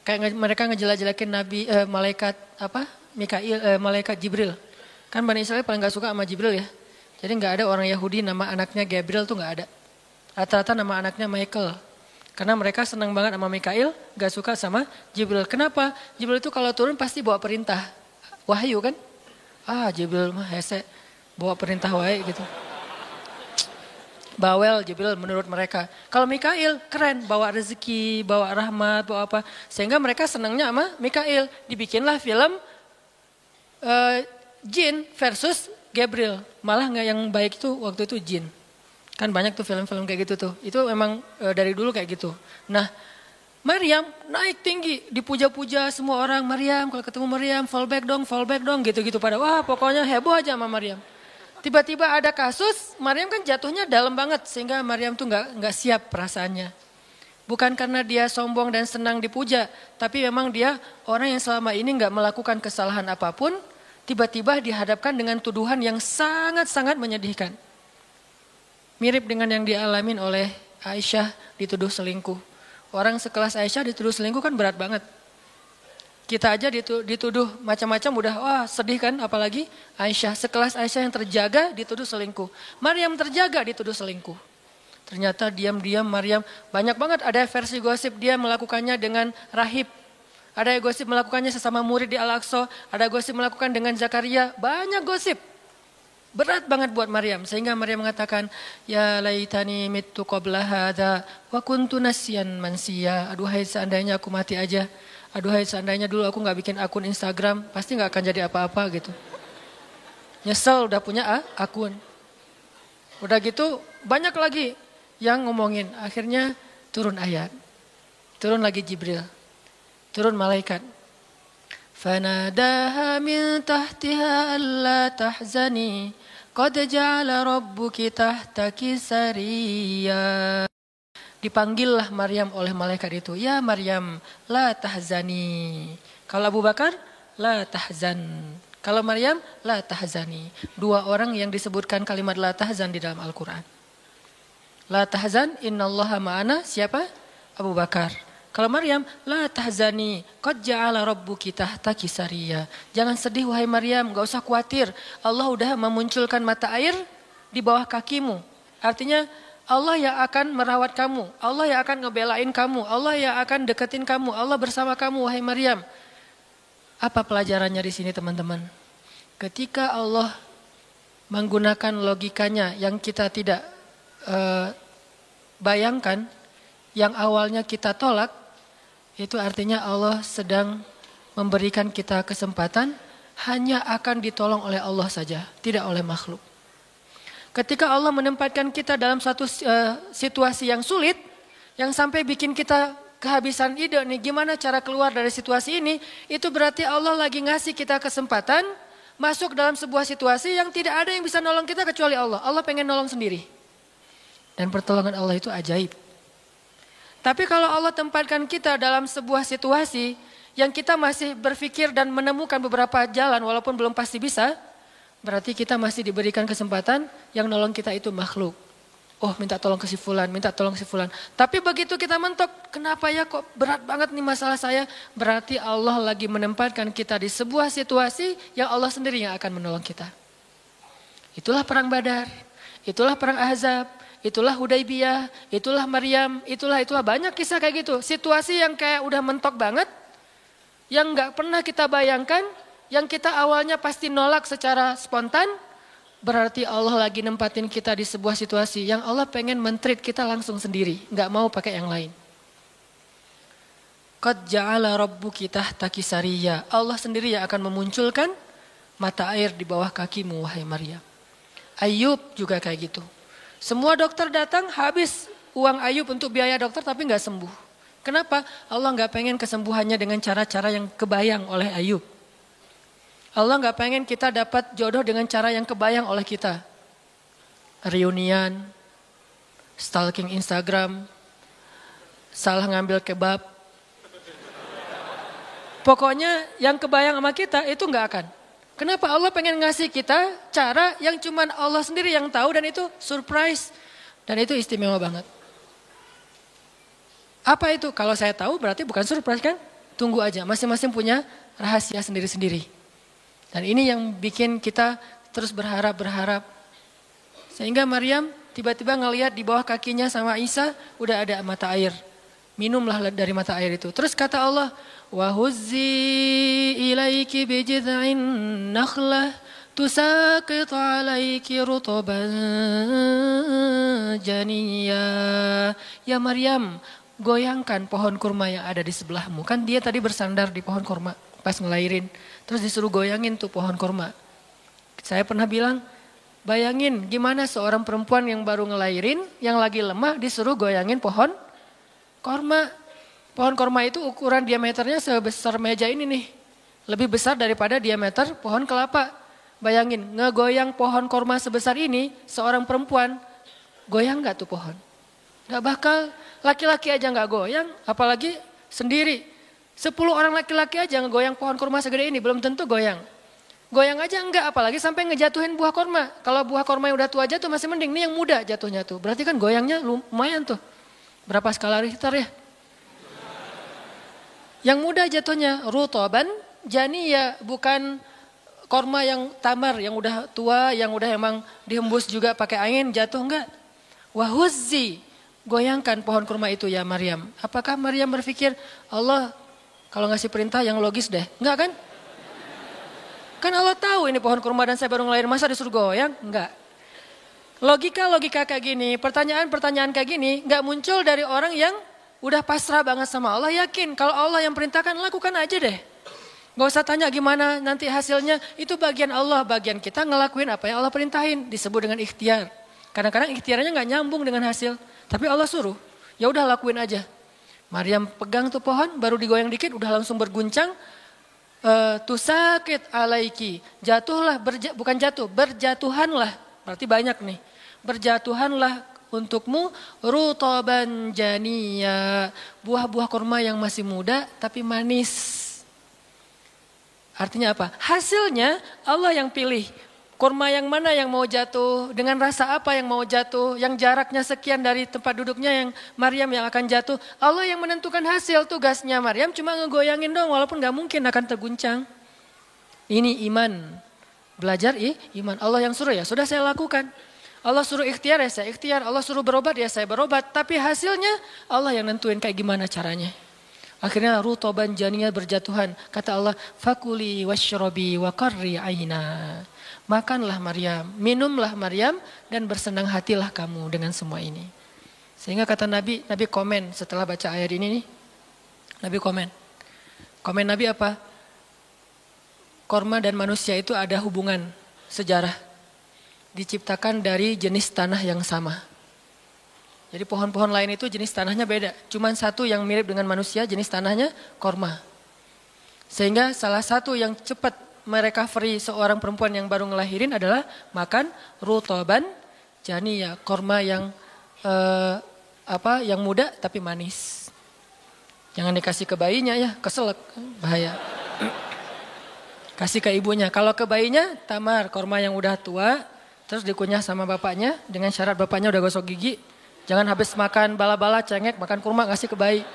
kayak mereka ngejelek-jelekin Nabi, uh, malaikat apa Mikail, eh, malaikat Jibril. Kan Bani Israel paling gak suka sama Jibril ya. Jadi gak ada orang Yahudi nama anaknya Gabriel tuh gak ada. Rata-rata nama anaknya Michael. Karena mereka senang banget sama Mikail, gak suka sama Jibril. Kenapa? Jibril itu kalau turun pasti bawa perintah. Wahyu kan? Ah Jibril mah hese, bawa perintah wahyu gitu. Bawel Jibril menurut mereka. Kalau Mikail keren, bawa rezeki, bawa rahmat, bawa apa. Sehingga mereka senangnya sama Mikail. Dibikinlah film uh, jin versus Gabriel. Malah nggak yang baik itu waktu itu jin. Kan banyak tuh film-film kayak gitu tuh. Itu memang uh, eh, dari dulu kayak gitu. Nah, Maryam naik tinggi, dipuja-puja semua orang. Maryam, kalau ketemu Maryam, back dong, fall back dong, gitu-gitu pada. Wah, pokoknya heboh aja sama Maryam. Tiba-tiba ada kasus, Maryam kan jatuhnya dalam banget sehingga Maryam tuh nggak nggak siap perasaannya. Bukan karena dia sombong dan senang dipuja, tapi memang dia orang yang selama ini nggak melakukan kesalahan apapun, tiba-tiba dihadapkan dengan tuduhan yang sangat-sangat menyedihkan. Mirip dengan yang dialamin oleh Aisyah dituduh selingkuh. Orang sekelas Aisyah dituduh selingkuh kan berat banget. Kita aja dituduh macam-macam udah wah sedih kan apalagi Aisyah sekelas Aisyah yang terjaga dituduh selingkuh. Maryam terjaga dituduh selingkuh. Ternyata diam-diam Maryam banyak banget ada versi gosip dia melakukannya dengan rahib ada yang gosip melakukannya sesama murid di Al-Aqsa, ada yang gosip melakukan dengan Zakaria, banyak gosip. Berat banget buat Maryam sehingga Maryam mengatakan ya laitani mitu qabla hadza wa kuntu nasiyan mansiya. Aduhai seandainya aku mati aja. Aduhai seandainya dulu aku nggak bikin akun Instagram, pasti nggak akan jadi apa-apa gitu. Nyesel udah punya ah, akun. Udah gitu banyak lagi yang ngomongin. Akhirnya turun ayat. Turun lagi Jibril turun malaikat. Fanadaha min tahtiha alla tahzani qad ja'ala rabbuki tahtaki sariya. Dipanggillah Maryam oleh malaikat itu, "Ya Maryam, la tahzani." Kalau Abu Bakar, la tahzan. Kalau Maryam, la tahzani. Dua orang yang disebutkan kalimat la tahzan di dalam Al-Quran. La tahzan, innallaha ma'ana, siapa? Abu Bakar. Kalau Maryam, la tahzani, qad ja'ala rabbuki tahta kisariya. Jangan sedih wahai Maryam, gak usah khawatir. Allah udah memunculkan mata air di bawah kakimu. Artinya Allah yang akan merawat kamu, Allah yang akan ngebelain kamu, Allah yang akan deketin kamu, Allah bersama kamu wahai Maryam. Apa pelajarannya di sini teman-teman? Ketika Allah menggunakan logikanya yang kita tidak uh, bayangkan, yang awalnya kita tolak, itu artinya Allah sedang memberikan kita kesempatan hanya akan ditolong oleh Allah saja, tidak oleh makhluk. Ketika Allah menempatkan kita dalam satu uh, situasi yang sulit, yang sampai bikin kita kehabisan ide nih, gimana cara keluar dari situasi ini, itu berarti Allah lagi ngasih kita kesempatan masuk dalam sebuah situasi yang tidak ada yang bisa nolong kita kecuali Allah. Allah pengen nolong sendiri. Dan pertolongan Allah itu ajaib. Tapi kalau Allah tempatkan kita dalam sebuah situasi yang kita masih berpikir dan menemukan beberapa jalan walaupun belum pasti bisa, berarti kita masih diberikan kesempatan yang nolong kita itu makhluk. Oh minta tolong ke si fulan, minta tolong si fulan. Tapi begitu kita mentok, kenapa ya kok berat banget nih masalah saya? Berarti Allah lagi menempatkan kita di sebuah situasi yang Allah sendiri yang akan menolong kita. Itulah perang badar, itulah perang ahzab, itulah Hudaybiyah, itulah Maryam, itulah itulah banyak kisah kayak gitu. Situasi yang kayak udah mentok banget, yang nggak pernah kita bayangkan, yang kita awalnya pasti nolak secara spontan, berarti Allah lagi nempatin kita di sebuah situasi yang Allah pengen mentrit kita langsung sendiri, nggak mau pakai yang lain. Qad ja'ala rabbu kita takisariya. Allah sendiri yang akan memunculkan mata air di bawah kakimu wahai Maryam. Ayub juga kayak gitu. Semua dokter datang habis uang Ayub untuk biaya dokter tapi nggak sembuh. Kenapa? Allah nggak pengen kesembuhannya dengan cara-cara yang kebayang oleh Ayub. Allah nggak pengen kita dapat jodoh dengan cara yang kebayang oleh kita. Reunian, stalking Instagram, salah ngambil kebab. Pokoknya yang kebayang sama kita itu nggak akan. Kenapa Allah pengen ngasih kita cara yang cuman Allah sendiri yang tahu dan itu surprise. Dan itu istimewa banget. Apa itu? Kalau saya tahu berarti bukan surprise kan? Tunggu aja, masing-masing punya rahasia sendiri-sendiri. Dan ini yang bikin kita terus berharap-berharap. Sehingga Maryam tiba-tiba ngelihat di bawah kakinya sama Isa udah ada mata air. Minumlah dari mata air itu. Terus kata Allah, وهزي إليك بجذع النخلة تساقط عليك رطبا جنيا يا مريم goyangkan pohon kurma yang ada di sebelahmu. Kan dia tadi bersandar di pohon kurma pas ngelahirin. Terus disuruh goyangin tuh pohon kurma. Saya pernah bilang, bayangin gimana seorang perempuan yang baru ngelahirin, yang lagi lemah disuruh goyangin pohon kurma. Pohon korma itu ukuran diameternya sebesar meja ini nih. Lebih besar daripada diameter pohon kelapa. Bayangin, ngegoyang pohon korma sebesar ini, seorang perempuan, goyang gak tuh pohon? Gak bakal, laki-laki aja gak goyang, apalagi sendiri. Sepuluh orang laki-laki aja ngegoyang pohon korma segede ini, belum tentu goyang. Goyang aja enggak, apalagi sampai ngejatuhin buah korma. Kalau buah korma yang udah tua jatuh masih mending, ini yang muda jatuhnya tuh. Berarti kan goyangnya lumayan tuh. Berapa skala Richter ya? Yang mudah jatuhnya rutoban, ya bukan korma yang tamar, yang udah tua, yang udah emang dihembus juga pakai angin, jatuh enggak. Wahuzzi, goyangkan pohon kurma itu ya Maryam. Apakah Maryam berpikir Allah kalau ngasih perintah yang logis deh? Enggak kan? Kan Allah tahu ini pohon kurma dan saya baru ngelahirin masa disuruh goyang? Enggak. Logika-logika kayak gini, pertanyaan-pertanyaan kayak gini nggak muncul dari orang yang udah pasrah banget sama Allah, yakin kalau Allah yang perintahkan lakukan aja deh. Gak usah tanya gimana nanti hasilnya, itu bagian Allah, bagian kita ngelakuin apa yang Allah perintahin, disebut dengan ikhtiar. Kadang-kadang ikhtiarnya gak nyambung dengan hasil, tapi Allah suruh, ya udah lakuin aja. Maryam pegang tuh pohon, baru digoyang dikit, udah langsung berguncang, Uh, e, tuh sakit alaiki, jatuhlah, berja, bukan jatuh, berjatuhanlah, berarti banyak nih. Berjatuhanlah untukmu rutoban janiya. Buah-buah kurma yang masih muda tapi manis. Artinya apa? Hasilnya Allah yang pilih. Kurma yang mana yang mau jatuh, dengan rasa apa yang mau jatuh, yang jaraknya sekian dari tempat duduknya yang Maryam yang akan jatuh. Allah yang menentukan hasil tugasnya Maryam cuma ngegoyangin dong walaupun nggak mungkin akan terguncang. Ini iman. Belajar i, iman. Allah yang suruh ya sudah saya lakukan. Allah suruh ikhtiar ya saya ikhtiar, Allah suruh berobat ya saya berobat. Tapi hasilnya Allah yang nentuin kayak gimana caranya. Akhirnya toban janinya berjatuhan. Kata Allah, fakuli washrobi wakari aina. Makanlah Maryam, minumlah Maryam dan bersenang hatilah kamu dengan semua ini. Sehingga kata Nabi, Nabi komen setelah baca ayat ini nih. Nabi komen. Komen Nabi apa? Korma dan manusia itu ada hubungan sejarah diciptakan dari jenis tanah yang sama. Jadi pohon-pohon lain itu jenis tanahnya beda. Cuman satu yang mirip dengan manusia jenis tanahnya korma. Sehingga salah satu yang cepat merecovery seorang perempuan yang baru ngelahirin adalah makan rutoban jania, ya korma yang eh, apa yang muda tapi manis. Jangan dikasih ke bayinya ya, keselak, bahaya. Kasih ke ibunya. Kalau ke bayinya tamar, korma yang udah tua, Terus dikunyah sama bapaknya dengan syarat bapaknya udah gosok gigi. Jangan habis makan bala-bala, cengek, makan kurma, kasih ke bayi.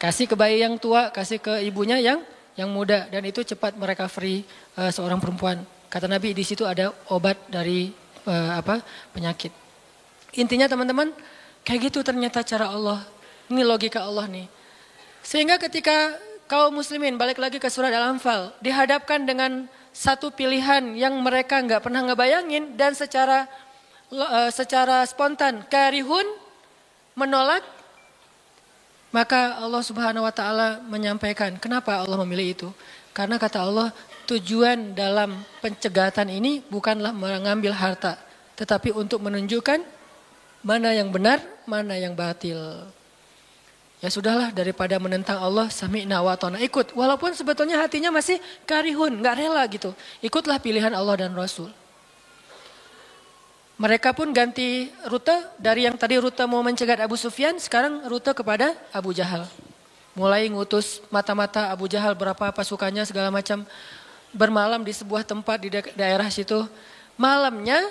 Kasih ke bayi yang tua, kasih ke ibunya yang yang muda. Dan itu cepat mereka free uh, seorang perempuan. Kata Nabi di situ ada obat dari uh, apa penyakit. Intinya teman-teman, kayak gitu ternyata cara Allah. Ini logika Allah nih. Sehingga ketika kaum muslimin balik lagi ke surat Al-Anfal, dihadapkan dengan satu pilihan yang mereka nggak pernah ngebayangin dan secara eh, secara spontan karihun menolak maka Allah Subhanahu wa taala menyampaikan kenapa Allah memilih itu karena kata Allah tujuan dalam pencegatan ini bukanlah mengambil harta tetapi untuk menunjukkan mana yang benar mana yang batil Ya sudahlah daripada menentang Allah sami'na wa ikut. Walaupun sebetulnya hatinya masih karihun, nggak rela gitu. Ikutlah pilihan Allah dan Rasul. Mereka pun ganti rute dari yang tadi rute mau mencegat Abu Sufyan, sekarang rute kepada Abu Jahal. Mulai ngutus mata-mata Abu Jahal berapa pasukannya segala macam. Bermalam di sebuah tempat di daerah situ. Malamnya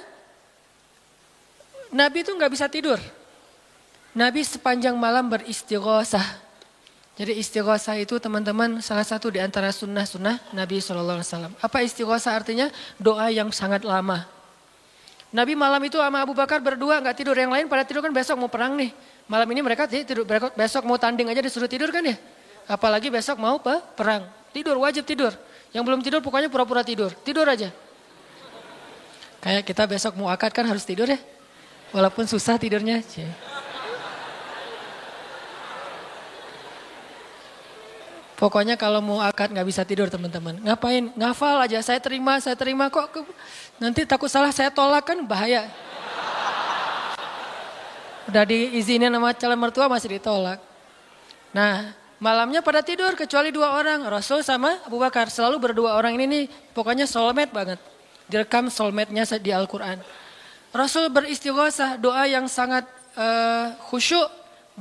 Nabi itu nggak bisa tidur. Nabi sepanjang malam beristighosah. Jadi istighosah itu teman-teman salah satu di antara sunnah-sunnah Nabi SAW. Apa istighosah artinya? Doa yang sangat lama. Nabi malam itu sama Abu Bakar berdua nggak tidur. Yang lain pada tidur kan besok mau perang nih. Malam ini mereka tidur, besok mau tanding aja disuruh tidur kan ya. Apalagi besok mau pe perang. Tidur, wajib tidur. Yang belum tidur pokoknya pura-pura tidur. Tidur aja. Kayak kita besok mau akad kan harus tidur ya. Walaupun susah tidurnya. Cie. Pokoknya kalau mau akad nggak bisa tidur teman-teman. Ngapain? Ngafal aja. Saya terima, saya terima kok. Ke... Nanti takut salah saya tolak kan bahaya. Udah diizinin sama calon mertua masih ditolak. Nah malamnya pada tidur kecuali dua orang. Rasul sama Abu Bakar selalu berdua orang ini nih. Pokoknya soulmate banget. Direkam soulmate-nya di Al-Quran. Rasul beristighosah doa yang sangat uh, khusyuk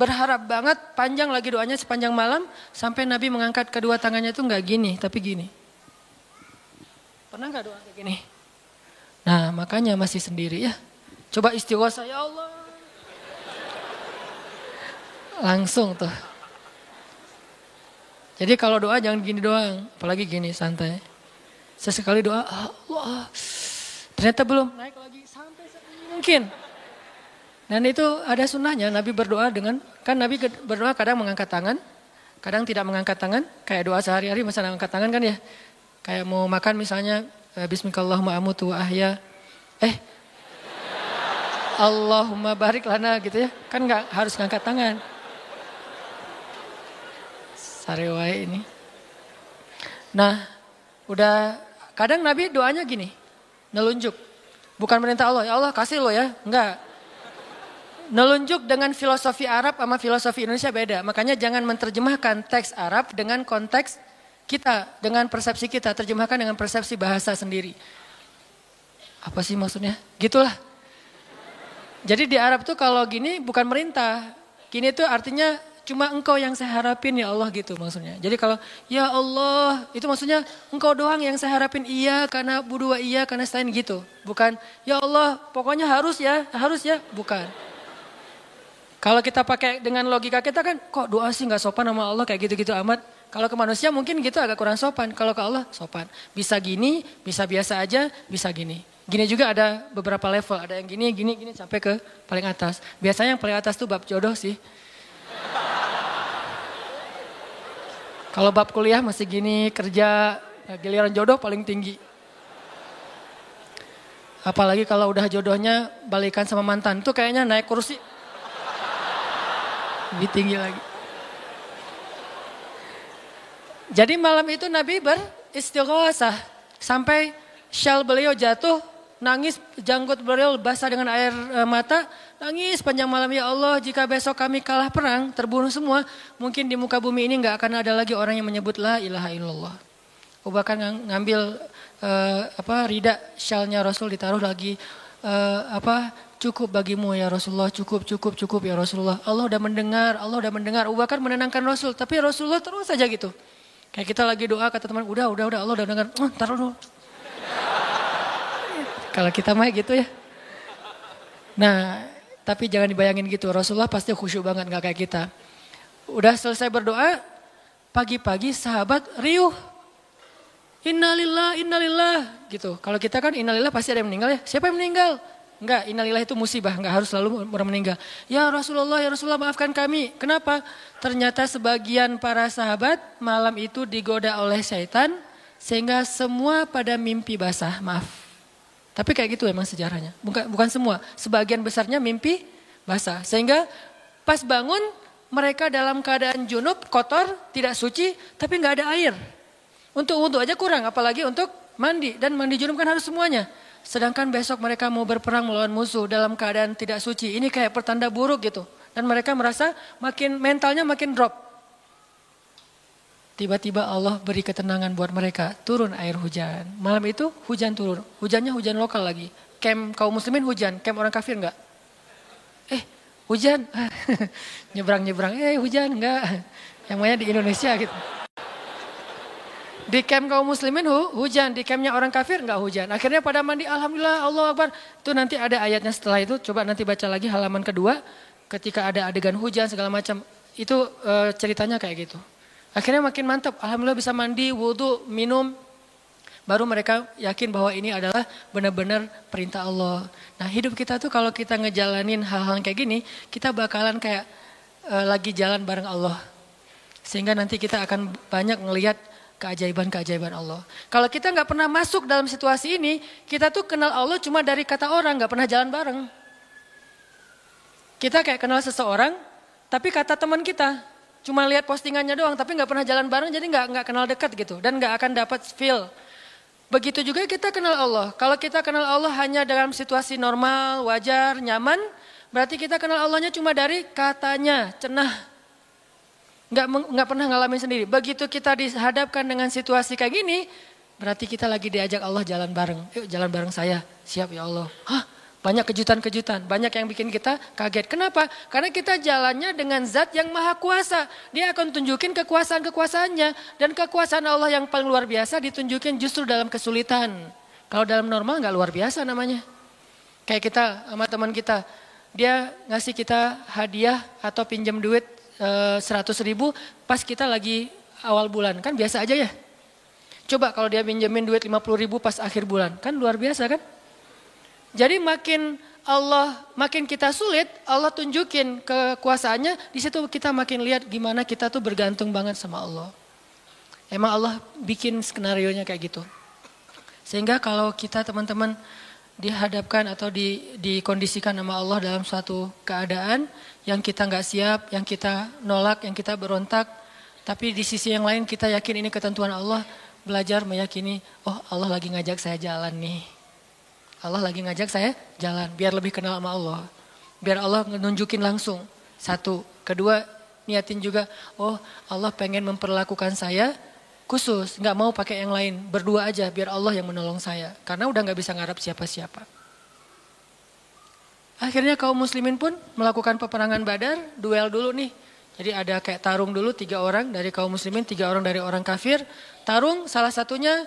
berharap banget panjang lagi doanya sepanjang malam sampai Nabi mengangkat kedua tangannya itu nggak gini tapi gini. Pernah nggak doa kayak gini? Nah makanya masih sendiri ya. Coba istighosah ya Allah. Langsung tuh. Jadi kalau doa jangan gini doang, apalagi gini santai. Sesekali doa, ah, Allah, ternyata belum naik lagi sampai mungkin. Dan itu ada sunnahnya, Nabi berdoa dengan, kan Nabi berdoa kadang mengangkat tangan, kadang tidak mengangkat tangan, kayak doa sehari-hari misalnya mengangkat tangan kan ya. Kayak mau makan misalnya, eh, Bismillahumma amutu wa ahya, eh Allahumma barik lana gitu ya. Kan nggak harus mengangkat tangan. Sarewai ini. Nah, udah kadang Nabi doanya gini, nelunjuk. Bukan perintah Allah, ya Allah kasih lo ya. Enggak, Nelunjuk dengan filosofi Arab sama filosofi Indonesia beda. Makanya jangan menerjemahkan teks Arab dengan konteks kita, dengan persepsi kita. Terjemahkan dengan persepsi bahasa sendiri. Apa sih maksudnya? Gitulah. Jadi di Arab tuh kalau gini bukan merintah. Gini tuh artinya cuma engkau yang saya harapin ya Allah gitu maksudnya. Jadi kalau ya Allah itu maksudnya engkau doang yang saya harapin iya karena budua iya karena selain gitu. Bukan ya Allah pokoknya harus ya harus ya bukan. Kalau kita pakai dengan logika kita kan kok doa sih nggak sopan sama Allah kayak gitu-gitu amat. Kalau ke manusia mungkin gitu agak kurang sopan. Kalau ke Allah sopan. Bisa gini, bisa biasa aja, bisa gini. Gini juga ada beberapa level. Ada yang gini, gini, gini sampai ke paling atas. Biasanya yang paling atas tuh bab jodoh sih. Kalau bab kuliah masih gini, kerja, ya giliran jodoh paling tinggi. Apalagi kalau udah jodohnya balikan sama mantan, tuh kayaknya naik kursi lebih tinggi lagi. Jadi malam itu Nabi beristighosah sampai syal beliau jatuh nangis janggut beliau basah dengan air eh, mata, nangis panjang malam ya Allah jika besok kami kalah perang, terbunuh semua, mungkin di muka bumi ini nggak akan ada lagi orang yang menyebut la ilaha illallah. Abu Bakar ngambil uh, apa ridak syalnya Rasul ditaruh lagi uh, apa cukup bagimu ya Rasulullah, cukup, cukup, cukup ya Rasulullah. Allah udah mendengar, Allah udah mendengar. Uba kan menenangkan Rasul, tapi Rasulullah terus saja gitu. Kayak kita lagi doa kata teman, udah, udah, udah, Allah udah dengar. Oh, taruh dulu. *laughs* Kalau kita mah gitu ya. Nah, tapi jangan dibayangin gitu. Rasulullah pasti khusyuk banget nggak kayak kita. Udah selesai berdoa, pagi-pagi sahabat riuh Innalillah, innalillah gitu. Kalau kita kan innalillah pasti ada yang meninggal ya. Siapa yang meninggal? Enggak, innalillah itu musibah, enggak harus selalu orang meninggal. Ya Rasulullah, ya Rasulullah maafkan kami. Kenapa? Ternyata sebagian para sahabat malam itu digoda oleh syaitan sehingga semua pada mimpi basah, maaf. Tapi kayak gitu emang sejarahnya. Bukan bukan semua, sebagian besarnya mimpi basah. Sehingga pas bangun mereka dalam keadaan junub, kotor, tidak suci, tapi enggak ada air. Untuk wudhu aja kurang, apalagi untuk mandi. Dan mandi junub kan harus semuanya. Sedangkan besok mereka mau berperang melawan musuh dalam keadaan tidak suci. Ini kayak pertanda buruk gitu. Dan mereka merasa makin mentalnya makin drop. Tiba-tiba Allah beri ketenangan buat mereka. Turun air hujan. Malam itu hujan turun. Hujannya hujan lokal lagi. Kem kaum muslimin hujan. Kem orang kafir enggak? Eh hujan. *laughs* Nyebrang-nyebrang. Eh hujan enggak. Yang mana di Indonesia gitu. Di camp kaum muslimin hu, hujan, di campnya orang kafir nggak hujan. Akhirnya pada mandi alhamdulillah Allah Akbar. Itu nanti ada ayatnya setelah itu coba nanti baca lagi halaman kedua ketika ada adegan hujan segala macam. Itu e, ceritanya kayak gitu. Akhirnya makin mantap, alhamdulillah bisa mandi, wudhu, minum, baru mereka yakin bahwa ini adalah benar-benar perintah Allah. Nah hidup kita tuh kalau kita ngejalanin hal-hal kayak gini, kita bakalan kayak e, lagi jalan bareng Allah. Sehingga nanti kita akan banyak ngelihat keajaiban-keajaiban Allah. Kalau kita nggak pernah masuk dalam situasi ini, kita tuh kenal Allah cuma dari kata orang, nggak pernah jalan bareng. Kita kayak kenal seseorang, tapi kata teman kita, cuma lihat postingannya doang, tapi nggak pernah jalan bareng, jadi nggak nggak kenal dekat gitu, dan nggak akan dapat feel. Begitu juga kita kenal Allah. Kalau kita kenal Allah hanya dalam situasi normal, wajar, nyaman, berarti kita kenal Allahnya cuma dari katanya, cenah, nggak nggak pernah ngalamin sendiri. Begitu kita dihadapkan dengan situasi kayak gini, berarti kita lagi diajak Allah jalan bareng. Yuk jalan bareng saya. Siap ya Allah. Hah? Banyak kejutan-kejutan, banyak yang bikin kita kaget. Kenapa? Karena kita jalannya dengan zat yang maha kuasa. Dia akan tunjukin kekuasaan-kekuasaannya. Dan kekuasaan Allah yang paling luar biasa ditunjukin justru dalam kesulitan. Kalau dalam normal nggak luar biasa namanya. Kayak kita sama teman kita, dia ngasih kita hadiah atau pinjam duit Eh, seratus ribu pas kita lagi awal bulan. Kan biasa aja ya. Coba kalau dia pinjemin duit lima puluh ribu pas akhir bulan. Kan luar biasa kan? Jadi makin Allah, makin kita sulit, Allah tunjukin kekuasaannya. Di situ kita makin lihat gimana kita tuh bergantung banget sama Allah. Emang Allah bikin skenario nya kayak gitu. Sehingga kalau kita teman-teman dihadapkan atau di, dikondisikan nama Allah dalam suatu keadaan yang kita nggak siap, yang kita nolak, yang kita berontak, tapi di sisi yang lain kita yakin ini ketentuan Allah, belajar meyakini, oh Allah lagi ngajak saya jalan nih. Allah lagi ngajak saya jalan, biar lebih kenal sama Allah. Biar Allah nunjukin langsung, satu. Kedua, niatin juga, oh Allah pengen memperlakukan saya khusus, nggak mau pakai yang lain, berdua aja biar Allah yang menolong saya. Karena udah nggak bisa ngarap siapa-siapa. Akhirnya kaum muslimin pun melakukan peperangan badar, duel dulu nih. Jadi ada kayak tarung dulu tiga orang dari kaum muslimin, tiga orang dari orang kafir. Tarung salah satunya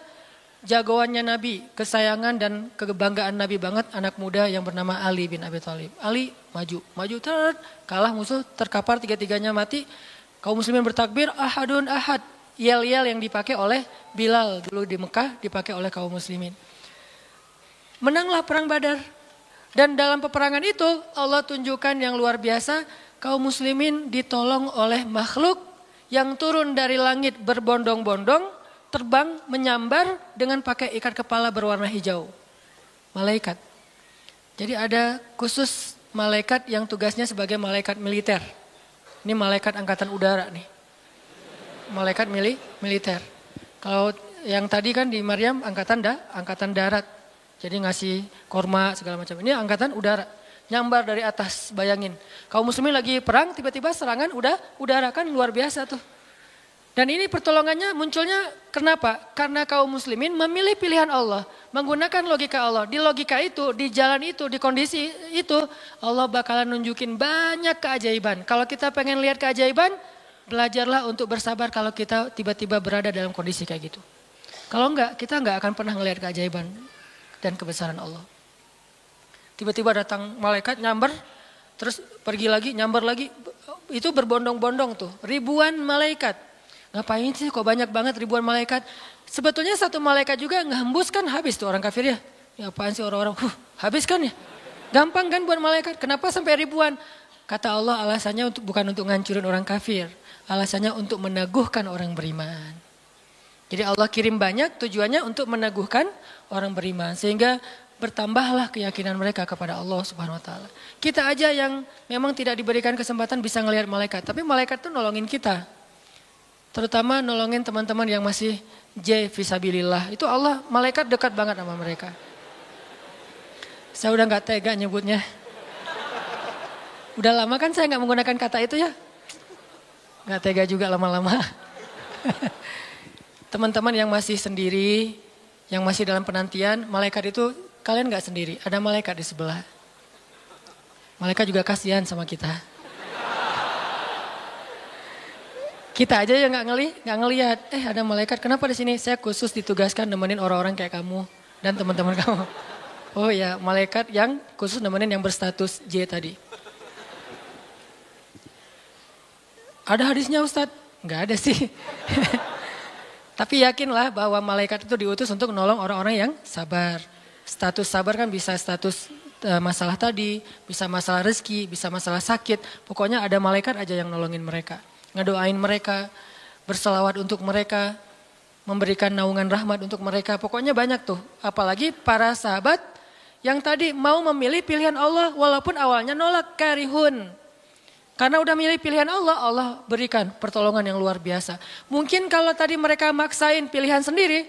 jagoannya Nabi, kesayangan dan kebanggaan Nabi banget anak muda yang bernama Ali bin Abi Thalib. Ali maju, maju ter kalah musuh terkapar tiga-tiganya mati. Kaum muslimin bertakbir ahadun ahad yel-yel yang dipakai oleh Bilal dulu di Mekah dipakai oleh kaum muslimin. Menanglah perang Badar. Dan dalam peperangan itu Allah tunjukkan yang luar biasa kaum muslimin ditolong oleh makhluk yang turun dari langit berbondong-bondong terbang menyambar dengan pakai ikat kepala berwarna hijau. Malaikat. Jadi ada khusus malaikat yang tugasnya sebagai malaikat militer. Ini malaikat angkatan udara nih malaikat mili, militer. Kalau yang tadi kan di Maryam angkatan da, angkatan darat. Jadi ngasih korma segala macam. Ini angkatan udara. Nyambar dari atas, bayangin. Kaum muslimin lagi perang, tiba-tiba serangan udah udara kan luar biasa tuh. Dan ini pertolongannya munculnya kenapa? Karena kaum muslimin memilih pilihan Allah, menggunakan logika Allah. Di logika itu, di jalan itu, di kondisi itu, Allah bakalan nunjukin banyak keajaiban. Kalau kita pengen lihat keajaiban, belajarlah untuk bersabar kalau kita tiba-tiba berada dalam kondisi kayak gitu. Kalau enggak, kita enggak akan pernah ngelihat keajaiban dan kebesaran Allah. Tiba-tiba datang malaikat nyamber, terus pergi lagi, nyamber lagi. Itu berbondong-bondong tuh, ribuan malaikat. Ngapain sih kok banyak banget ribuan malaikat? Sebetulnya satu malaikat juga ngehembuskan habis tuh orang kafir ya. Ya apaan sih orang-orang, huh, habis kan ya. Gampang kan buat malaikat, kenapa sampai ribuan? Kata Allah alasannya untuk bukan untuk ngancurin orang kafir alasannya untuk meneguhkan orang beriman. Jadi Allah kirim banyak tujuannya untuk meneguhkan orang beriman sehingga bertambahlah keyakinan mereka kepada Allah Subhanahu wa taala. Kita aja yang memang tidak diberikan kesempatan bisa ngelihat malaikat, tapi malaikat tuh nolongin kita. Terutama nolongin teman-teman yang masih J visabilillah. Itu Allah malaikat dekat banget sama mereka. Saya udah nggak tega nyebutnya. Udah lama kan saya nggak menggunakan kata itu ya. Gak tega juga lama-lama. *laughs* Teman-teman yang masih sendiri, yang masih dalam penantian, malaikat itu kalian gak sendiri. Ada malaikat di sebelah. Malaikat juga kasihan sama kita. *laughs* Kita aja yang nggak ngeli, nggak ngelihat. Eh ada malaikat. Kenapa di sini? Saya khusus ditugaskan nemenin orang-orang kayak kamu dan teman-teman kamu. *laughs* Oh ya, malaikat yang khusus nemenin yang berstatus J tadi. Ada hadisnya Ustadz? Enggak ada sih. *laughs* Tapi yakinlah bahwa malaikat itu diutus untuk menolong orang-orang yang sabar. Status sabar kan bisa status eh, masalah tadi, bisa masalah rezeki, bisa masalah sakit. Pokoknya ada malaikat aja yang nolongin mereka. Ngedoain mereka, berselawat untuk mereka, memberikan naungan rahmat untuk mereka. Pokoknya banyak tuh. Apalagi para sahabat yang tadi mau memilih pilihan Allah walaupun awalnya nolak karihun. Karena udah milih pilihan Allah, Allah berikan pertolongan yang luar biasa. Mungkin kalau tadi mereka maksain pilihan sendiri,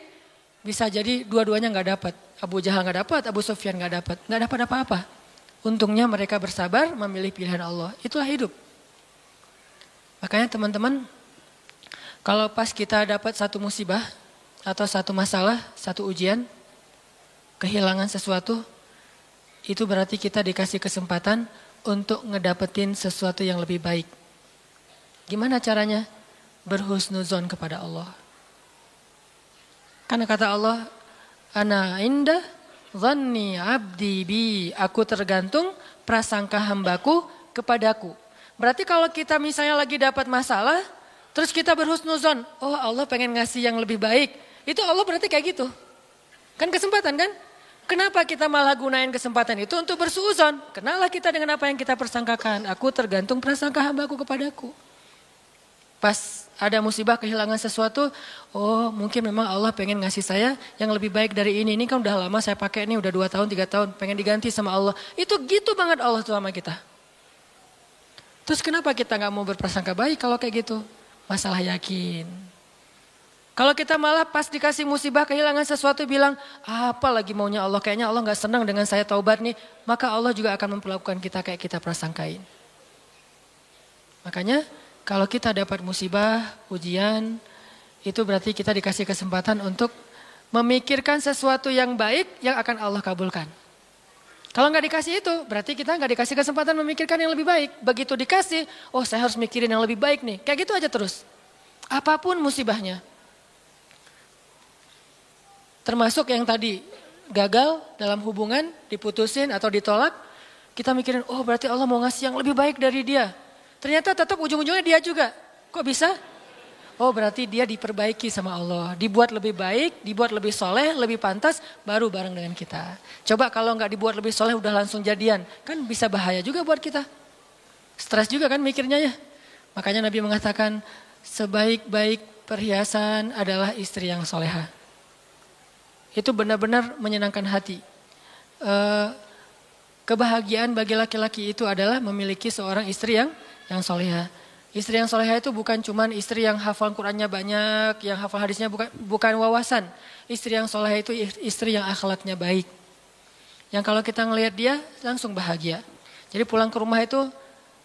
bisa jadi dua-duanya nggak dapat. Abu Jahal nggak dapat, Abu Sufyan nggak dapat, nggak dapat apa-apa. Untungnya mereka bersabar memilih pilihan Allah. Itulah hidup. Makanya teman-teman, kalau pas kita dapat satu musibah atau satu masalah, satu ujian, kehilangan sesuatu, itu berarti kita dikasih kesempatan untuk ngedapetin sesuatu yang lebih baik. Gimana caranya? Berhusnuzon kepada Allah. Karena kata Allah, Ana indah zanni abdi bi. Aku tergantung prasangka hambaku kepadaku. Berarti kalau kita misalnya lagi dapat masalah, terus kita berhusnuzon. Oh Allah pengen ngasih yang lebih baik. Itu Allah berarti kayak gitu. Kan kesempatan kan? Kenapa kita malah gunain kesempatan itu untuk bersuuzon? Kenalah kita dengan apa yang kita persangkakan. Aku tergantung prasangka hambaku kepadaku. Pas ada musibah kehilangan sesuatu, oh mungkin memang Allah pengen ngasih saya yang lebih baik dari ini. Ini kan udah lama saya pakai ini, udah dua tahun, tiga tahun, pengen diganti sama Allah. Itu gitu banget Allah tuh sama kita. Terus kenapa kita nggak mau berprasangka baik kalau kayak gitu? Masalah yakin. Kalau kita malah pas dikasih musibah kehilangan sesuatu bilang apa lagi maunya Allah kayaknya Allah nggak senang dengan saya taubat nih maka Allah juga akan memperlakukan kita kayak kita prasangkain. Makanya kalau kita dapat musibah, ujian itu berarti kita dikasih kesempatan untuk memikirkan sesuatu yang baik yang akan Allah kabulkan. Kalau nggak dikasih itu, berarti kita nggak dikasih kesempatan memikirkan yang lebih baik. Begitu dikasih, oh saya harus mikirin yang lebih baik nih. Kayak gitu aja terus. Apapun musibahnya. Termasuk yang tadi gagal dalam hubungan, diputusin atau ditolak, kita mikirin, oh berarti Allah mau ngasih yang lebih baik dari dia. Ternyata tetap ujung-ujungnya dia juga. Kok bisa? Oh berarti dia diperbaiki sama Allah, dibuat lebih baik, dibuat lebih soleh, lebih pantas, baru bareng dengan kita. Coba kalau nggak dibuat lebih soleh udah langsung jadian, kan bisa bahaya juga buat kita. Stres juga kan mikirnya ya. Makanya Nabi mengatakan sebaik-baik perhiasan adalah istri yang soleha itu benar-benar menyenangkan hati. Eh, kebahagiaan bagi laki-laki itu adalah memiliki seorang istri yang yang soleha. Istri yang soleha itu bukan cuman istri yang hafal Qurannya banyak, yang hafal hadisnya bukan bukan wawasan. Istri yang soleha itu istri yang akhlaknya baik. Yang kalau kita ngelihat dia langsung bahagia. Jadi pulang ke rumah itu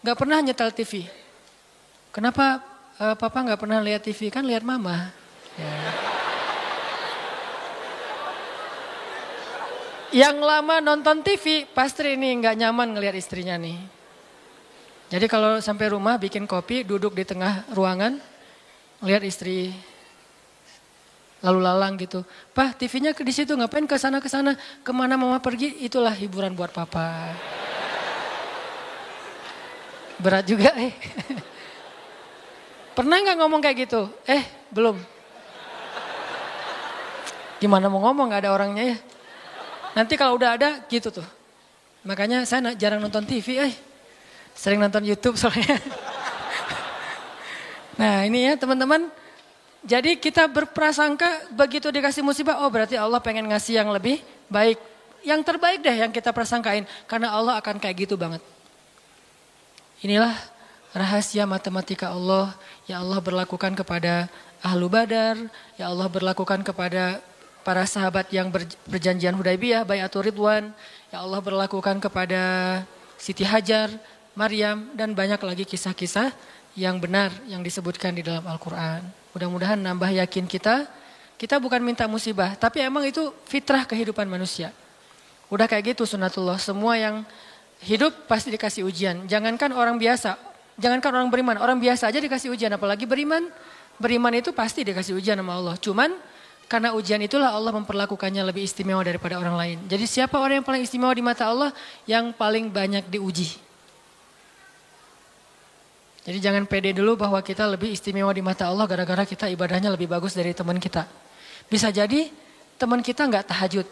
nggak pernah nyetel TV. Kenapa uh, papa nggak pernah lihat TV? Kan lihat mama. Yeah. Yang lama nonton TV pasti ini nggak nyaman ngelihat istrinya nih. Jadi kalau sampai rumah bikin kopi, duduk di tengah ruangan, lihat istri lalu lalang gitu. Pak, TV-nya ke di situ, ngapain ke sana ke sana? Kemana mama pergi? Itulah hiburan buat papa. Berat juga eh. *laughs* Pernah nggak ngomong kayak gitu? Eh, belum. Gimana mau ngomong nggak ada orangnya ya? Nanti kalau udah ada gitu tuh. Makanya saya jarang nonton TV, eh. Sering nonton YouTube soalnya. *laughs* nah ini ya teman-teman. Jadi kita berprasangka begitu dikasih musibah, oh berarti Allah pengen ngasih yang lebih baik. Yang terbaik deh yang kita prasangkain. Karena Allah akan kayak gitu banget. Inilah rahasia matematika Allah. Ya Allah berlakukan kepada ahlu badar. Ya Allah berlakukan kepada para sahabat yang berjanjian Hudaybiyah, Bayatul Ridwan, Ya Allah berlakukan kepada Siti Hajar, Maryam, dan banyak lagi kisah-kisah yang benar yang disebutkan di dalam Al-Quran. Mudah-mudahan nambah yakin kita, kita bukan minta musibah, tapi emang itu fitrah kehidupan manusia. Udah kayak gitu sunatullah, semua yang hidup pasti dikasih ujian. Jangankan orang biasa, jangankan orang beriman, orang biasa aja dikasih ujian, apalagi beriman. Beriman itu pasti dikasih ujian sama Allah. Cuman karena ujian itulah Allah memperlakukannya lebih istimewa daripada orang lain. Jadi siapa orang yang paling istimewa di mata Allah? Yang paling banyak diuji. Jadi jangan pede dulu bahwa kita lebih istimewa di mata Allah gara-gara kita ibadahnya lebih bagus dari teman kita. Bisa jadi teman kita nggak tahajud.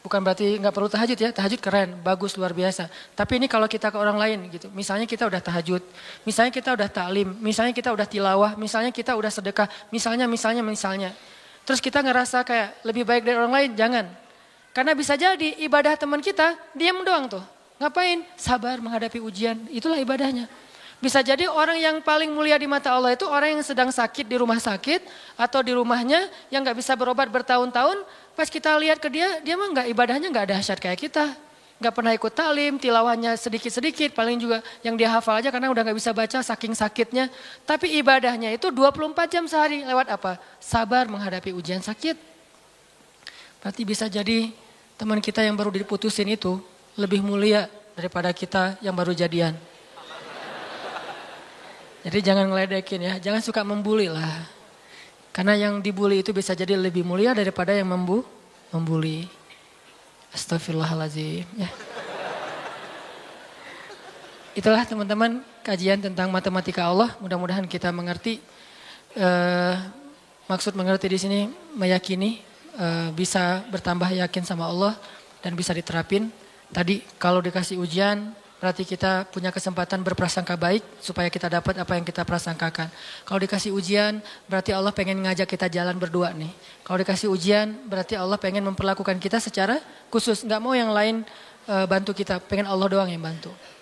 Bukan berarti nggak perlu tahajud ya, tahajud keren, bagus, luar biasa. Tapi ini kalau kita ke orang lain gitu, misalnya kita udah tahajud, misalnya kita udah taklim, misalnya kita udah tilawah, misalnya kita udah sedekah, misalnya, misalnya. misalnya Terus kita ngerasa kayak lebih baik dari orang lain, jangan. Karena bisa jadi ibadah teman kita diam doang tuh. Ngapain? Sabar menghadapi ujian, itulah ibadahnya. Bisa jadi orang yang paling mulia di mata Allah itu orang yang sedang sakit di rumah sakit atau di rumahnya yang nggak bisa berobat bertahun-tahun. Pas kita lihat ke dia, dia mah nggak ibadahnya nggak dahsyat kayak kita nggak pernah ikut talim, tilawahnya sedikit-sedikit, paling juga yang dia hafal aja karena udah nggak bisa baca saking sakitnya. Tapi ibadahnya itu 24 jam sehari lewat apa? Sabar menghadapi ujian sakit. Berarti bisa jadi teman kita yang baru diputusin itu lebih mulia daripada kita yang baru jadian. Jadi jangan ngeledekin ya, jangan suka membuli lah. Karena yang dibully itu bisa jadi lebih mulia daripada yang membu membuli. Astagfirullahaladzim. Ya. Itulah teman-teman kajian tentang matematika Allah. Mudah-mudahan kita mengerti. Uh, maksud mengerti di sini meyakini uh, bisa bertambah yakin sama Allah dan bisa diterapin. Tadi kalau dikasih ujian berarti kita punya kesempatan berprasangka baik supaya kita dapat apa yang kita prasangkakan. Kalau dikasih ujian, berarti Allah pengen ngajak kita jalan berdua nih. Kalau dikasih ujian, berarti Allah pengen memperlakukan kita secara khusus. Nggak mau yang lain e, bantu kita, pengen Allah doang yang bantu.